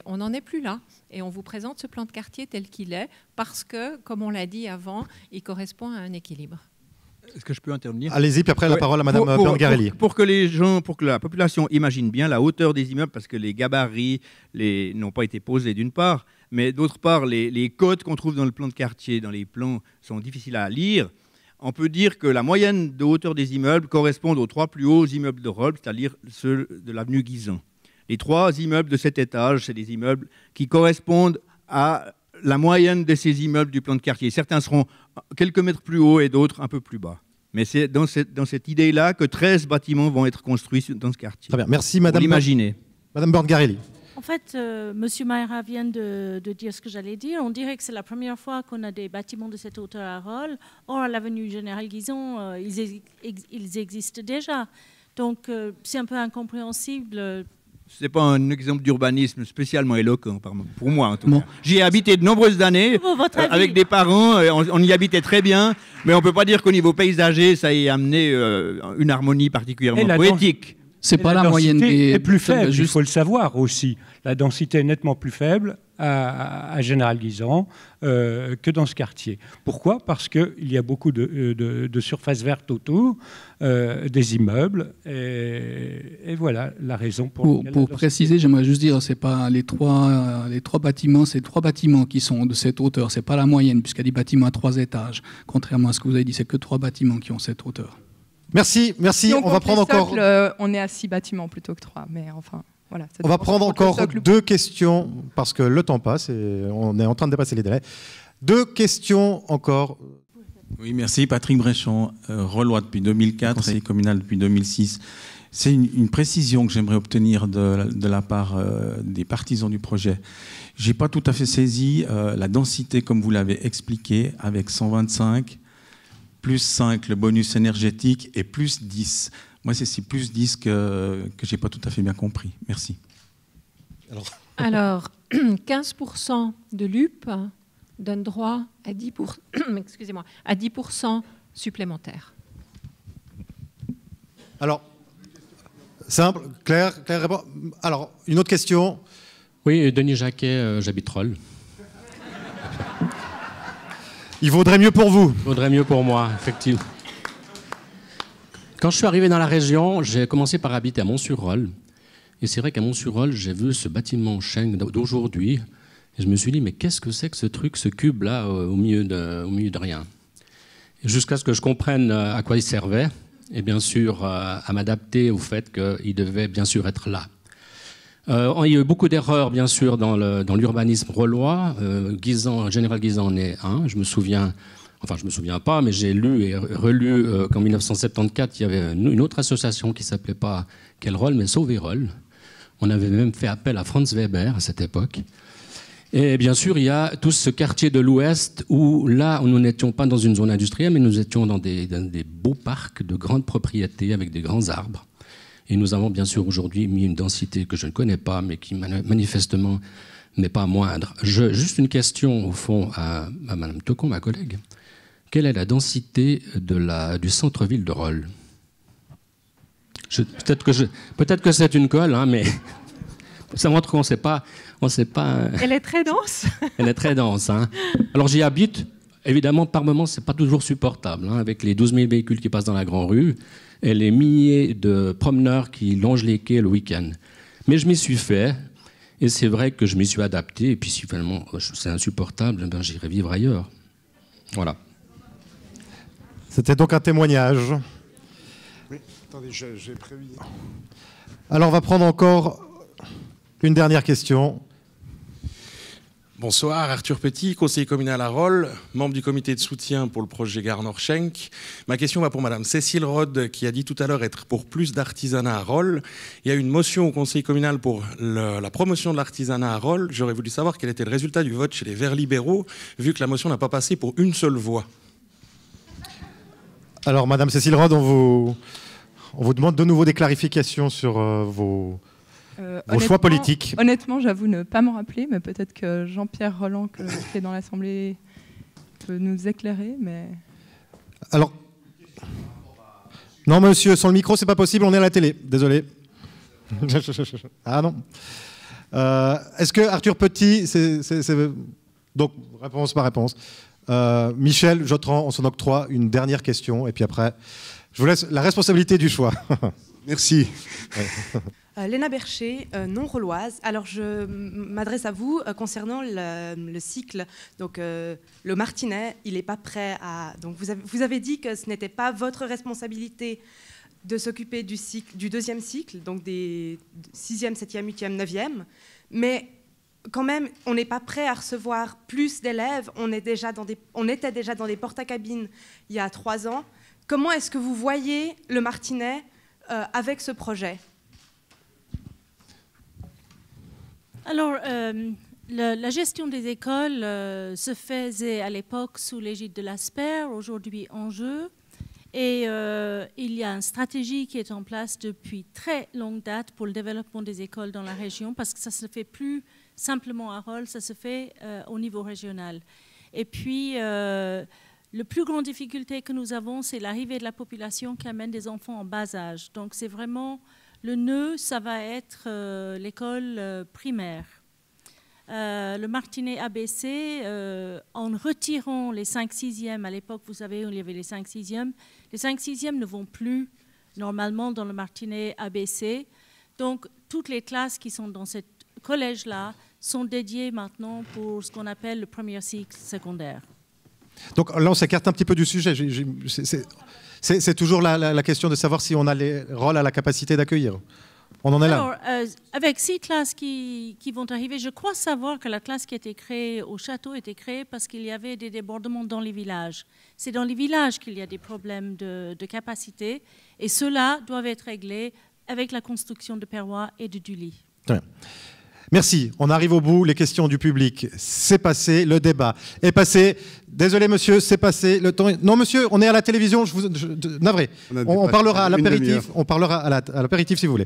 on n'en est plus là. Et on vous présente ce plan de quartier tel qu'il est, parce que, comme on l'a dit avant, il correspond à un équilibre. Est-ce que je peux intervenir Allez-y, puis après la parole à Madame pour, pour, que les gens, pour que la population imagine bien la hauteur des immeubles, parce que les gabarits les, n'ont pas été posés d'une part, mais d'autre part, les, les codes qu'on trouve dans le plan de quartier, dans les plans, sont difficiles à lire. On peut dire que la moyenne de hauteur des immeubles correspond aux trois plus hauts immeubles de c'est-à-dire ceux de l'avenue Guisan. Les trois immeubles de cet étage, c'est des immeubles qui correspondent à la moyenne de ces immeubles du plan de quartier. Certains seront quelques mètres plus haut et d'autres un peu plus bas. Mais c'est dans cette, idée-là que 13 bâtiments vont être construits dans ce quartier. Très bien. Merci, Madame. Imaginez. Madame Borgarelli. En fait, euh, Monsieur Maïra vient de, dire ce que j'allais dire. On dirait que c'est la première fois qu'on a des bâtiments de cette hauteur à Roll. Or, à l'avenue Général Guison, euh, ils, existent déjà. Donc, euh, c'est un peu incompréhensible c'est pas un exemple d'urbanisme spécialement éloquent, pour moi en tout cas. J'y ai habité de nombreuses années euh, avec des parents, euh, on, y habitait très bien, mais on ne peut pas dire qu'au niveau paysager, ça ait amené euh, une harmonie particulièrement poétique. C'est pas la, moyenne des. Est plus faible, il faut le savoir aussi. La densité est nettement plus faible à, à Général Guisan euh, que dans ce quartier. Pourquoi Parce qu'il y a beaucoup de, euh, de, de surface verte autour, euh, des immeubles, et, voilà la raison pour. Pour, pour préciser, j'aimerais juste dire, c'est pas les trois les trois bâtiments, c'est trois bâtiments qui sont de cette hauteur. C'est pas la moyenne puisqu'il y a des bâtiments à trois étages, contrairement à ce que vous avez dit, c'est que trois bâtiments qui ont cette hauteur. Merci, merci. on, va prendre encore. Euh, on est à six bâtiments plutôt que trois, mais enfin. Voilà, on va prendre encore deux questions parce que le temps passe et on est en train de dépasser les délais. Deux questions encore. Oui, merci. Patrick Bréchon, euh, Relois depuis 2004 merci. et communal depuis 2006. C'est une, précision que j'aimerais obtenir de, la part euh, des partisans du projet. J'ai pas tout à fait saisi la densité comme vous l'avez expliqué avec 125 plus 5 le bonus énergétique et plus 10. Moi, c'est si plus 10 que, je n'ai pas tout à fait bien compris. Merci. Alors, 15% de l'UP donne droit à 10%, pour... moi à 10 supplémentaires. Alors, simple, clair, clair. Alors, une autre question. Oui, Denis Jacquet, euh, j'habite Roll. Il vaudrait mieux pour vous. Il vaudrait mieux pour moi, effectivement. Quand je suis arrivé dans la région, j'ai commencé par habiter à sur mont-sur-rolle. Et c'est vrai qu'à sur mont-sur-rolle, j'ai vu ce bâtiment Schengen d'aujourd'hui. Et je me suis dit, mais qu'est-ce que c'est que ce truc, ce cube-là, euh, au, milieu de, au milieu de rien Jusqu'à ce que je comprenne euh, à quoi il servait, et bien sûr euh, à m'adapter au fait qu'il devait bien sûr être là. Euh, il y a eu beaucoup d'erreurs, bien sûr, dans l'urbanisme dans rolois. Euh, général Guizan en est un. Je me souviens, enfin, je me souviens pas, mais j'ai lu et relu euh, qu'en 1974, il y avait une autre association qui s'appelait pas Quel mais Sauverole. On avait même fait appel à Franz Weber à cette époque. Et bien sûr, il y a tout ce quartier de l'Ouest où là, nous n'étions pas dans une zone industrielle, mais nous étions dans des, dans des beaux parcs de grandes propriétés avec des grands arbres. Et nous avons bien sûr aujourd'hui mis une densité que je ne connais pas, mais qui manifestement n'est pas moindre. Je, juste une question au fond à, Madame Tocon, ma collègue. Quelle est la densité de la, du centre-ville de Rolles Peut-être que, peut que c'est une colle, hein, mais ça montre qu'on ne sait pas. On sait pas. Hein. Elle est très dense. Elle est très dense. Hein. Alors j'y habite. Évidemment, par moments, c'est pas toujours supportable. avec les 12 000 véhicules qui passent dans la grande rue, et les milliers de promeneurs qui longent les quais le week-end. Mais je m'y suis fait, et c'est vrai que je m'y suis adapté, et puis si finalement euh, c'est insupportable, eh ben, j'irai vivre ailleurs. Voilà. C'était donc un témoignage. Oui, attendez, j'ai prévu. Alors on va prendre encore une dernière question. Bonsoir, Arthur Petit, conseiller communal à Rol, membre du comité de soutien pour le projet Garnorschenk. Ma question va pour Madame Cécile Rode, qui a dit tout à l'heure être pour plus d'artisanat à Rol. Il y a une motion au conseil communal pour la promotion de l'artisanat à Rol. J'aurais voulu savoir quel était le résultat du vote chez les Verts libéraux, vu que la motion n'a pas passé pour une seule voix. Alors, Madame Cécile Rode, on vous, on vous demande de nouveau des clarifications sur euh, vos au euh, choix politique. Honnêtement, j'avoue ne pas m'en rappeler, mais peut-être que Jean-Pierre Roland, qui est dans l'Assemblée, peut nous éclairer. Mais... Alors. Non, monsieur, sans le micro, c'est pas possible, on est à la télé. Désolé. ah non. Euh, est-ce que Arthur Petit, c'est. Donc, réponse par réponse. Euh, Michel Jotran, on s'en octroie une dernière question, et puis après, je vous laisse la responsabilité du choix. Merci. Euh, Léna Bercher, euh, non-roloise. Alors, je m'adresse à vous euh, concernant le, cycle. Donc, le Martinet, il n'est pas prêt à. Donc, vous avez, dit que ce n'était pas votre responsabilité de s'occuper du, du deuxième cycle, donc des 6e, huitième, neuvième. Mais quand même, on n'est pas prêt à recevoir plus d'élèves. On, on était déjà dans des portes à cabine il y a trois ans. Comment est-ce que vous voyez le Martinet avec ce projet Alors, euh, la gestion des écoles euh, se faisait à l'époque sous l'égide de l'ASPER, aujourd'hui en jeu. Et euh, il y a une stratégie qui est en place depuis très longue date pour le développement des écoles dans la région, parce que ça ne se fait plus simplement à Rôle, ça se fait au niveau régional. Et puis, euh, la plus grande difficulté que nous avons, c'est l'arrivée de la population qui amène des enfants en bas âge. Donc, c'est vraiment le nœud, ça va être euh, l'école euh, primaire. Euh, le Martinet ABC, en retirant les 5 6e, à l'époque, vous savez, il y avait les 5 6e, les 5 6e ne vont plus normalement dans le Martinet ABC. Donc, toutes les classes qui sont dans ce collège-là sont dédiées maintenant pour ce qu'on appelle le premier cycle secondaire. Donc là, on s'écarte un petit peu du sujet. C'est toujours la, question de savoir si on a les rôles à la capacité d'accueillir. On en est là. Euh, avec six classes qui, vont arriver, je crois savoir que la classe qui a été créée au château a été créée parce qu'il y avait des débordements dans les villages. C'est dans les villages qu'il y a des problèmes de, de capacité et cela doit doivent être réglés avec la construction de Perrois et de Dully. Merci. On arrive au bout. Les questions du public. C'est passé. Le débat est passé. Désolé, monsieur, c'est passé. Non, monsieur, on est à la télévision. Je vous navré. On, parlera à l'apéritif. On parlera à l'apéritif si vous voulez.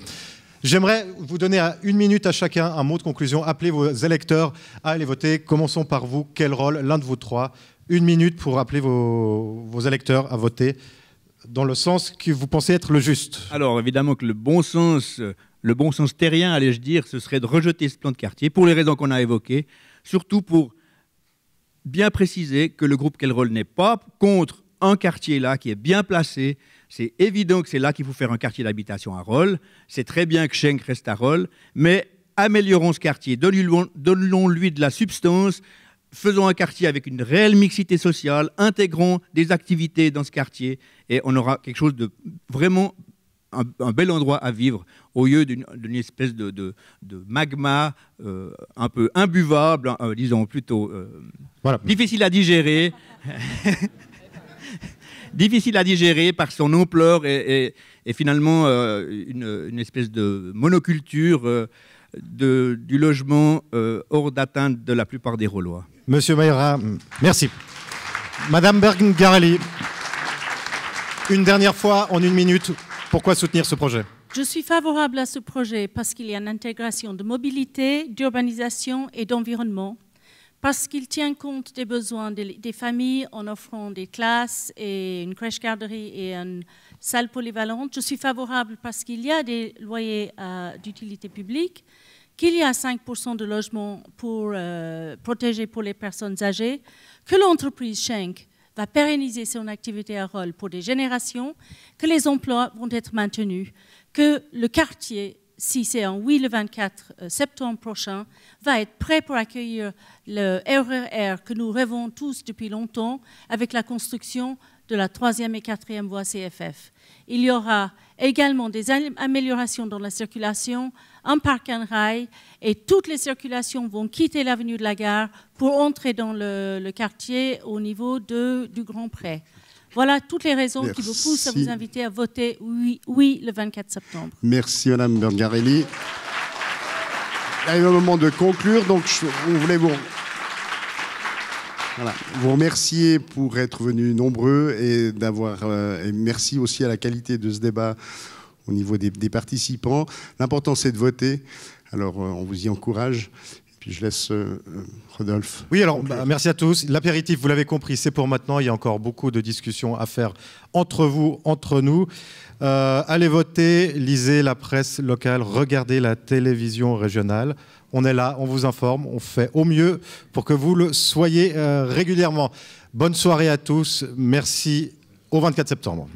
J'aimerais vous donner à une minute à chacun un mot de conclusion. Appelez vos électeurs à aller voter. Commençons par vous. Quel rôle L'un de vous trois. Une minute pour appeler vos électeurs à voter dans le sens que vous pensez être le juste. Alors évidemment que le bon sens, euh, le bon sens terrien, allais-je dire, ce serait de rejeter ce plan de quartier pour les raisons qu'on a évoquées, surtout pour bien préciser que le groupe rôle n'est pas contre un quartier là qui est bien placé. C'est évident que c'est là qu'il faut faire un quartier d'habitation à Roll. C'est très bien que Schenck reste à Roll, mais améliorons ce quartier, donnons-lui de la substance, faisons un quartier avec une réelle mixité sociale, intégrons des activités dans ce quartier et on aura quelque chose de vraiment un, bel endroit à vivre au lieu d'une espèce de, magma euh, un peu imbuvable, hein, euh, disons plutôt euh, difficile à digérer. difficile à digérer par son ampleur et, finalement une, espèce de monoculture du logement hors d'atteinte de la plupart des Rolois. Monsieur Mayra, merci. Madame Bergen-Garelli, une dernière fois en une minute, pourquoi soutenir ce projet Je suis favorable à ce projet parce qu'il y a une intégration de mobilité, d'urbanisation et d'environnement, parce qu'il tient compte des besoins des, familles en offrant des classes et une crèche-garderie et une salle polyvalente. Je suis favorable parce qu'il y a des loyers euh, d'utilité publique, qu'il y a 5% de logements pour, euh, protégés pour les personnes âgées, que l'entreprise Schenck va pérenniser son activité à rôle pour des générations, que les emplois vont être maintenus, que le quartier, si c'est en oui le 24 euh, septembre prochain, va être prêt pour accueillir le RER e que nous rêvons tous depuis longtemps avec la construction de la troisième et quatrième voie CFF. Il y aura également des améliorations dans la circulation un parc en rail et toutes les circulations vont quitter l'avenue de la gare pour entrer dans le, quartier au niveau de, du Grand Pré. Voilà toutes les raisons qui vous poussent à vous inviter à voter oui, oui le 24 septembre. Merci Madame Bergarelli. Arrive le moment de conclure, donc je, voulais vous, voilà. Vous remercier pour être venus nombreux et d'avoir. Euh, et merci aussi à la qualité de ce débat au niveau des, participants. L'important, c'est de voter. Alors, euh, on vous y encourage. Puis je laisse euh, Rodolphe. Oui, alors bah, merci à tous. L'apéritif, vous l'avez compris, c'est pour maintenant. Il y a encore beaucoup de discussions à faire entre vous, entre nous. Euh, allez voter, lisez la presse locale, regardez la télévision régionale. On est là, on vous informe, on fait au mieux pour que vous le soyez régulièrement. Bonne soirée à tous. Merci au 24 septembre.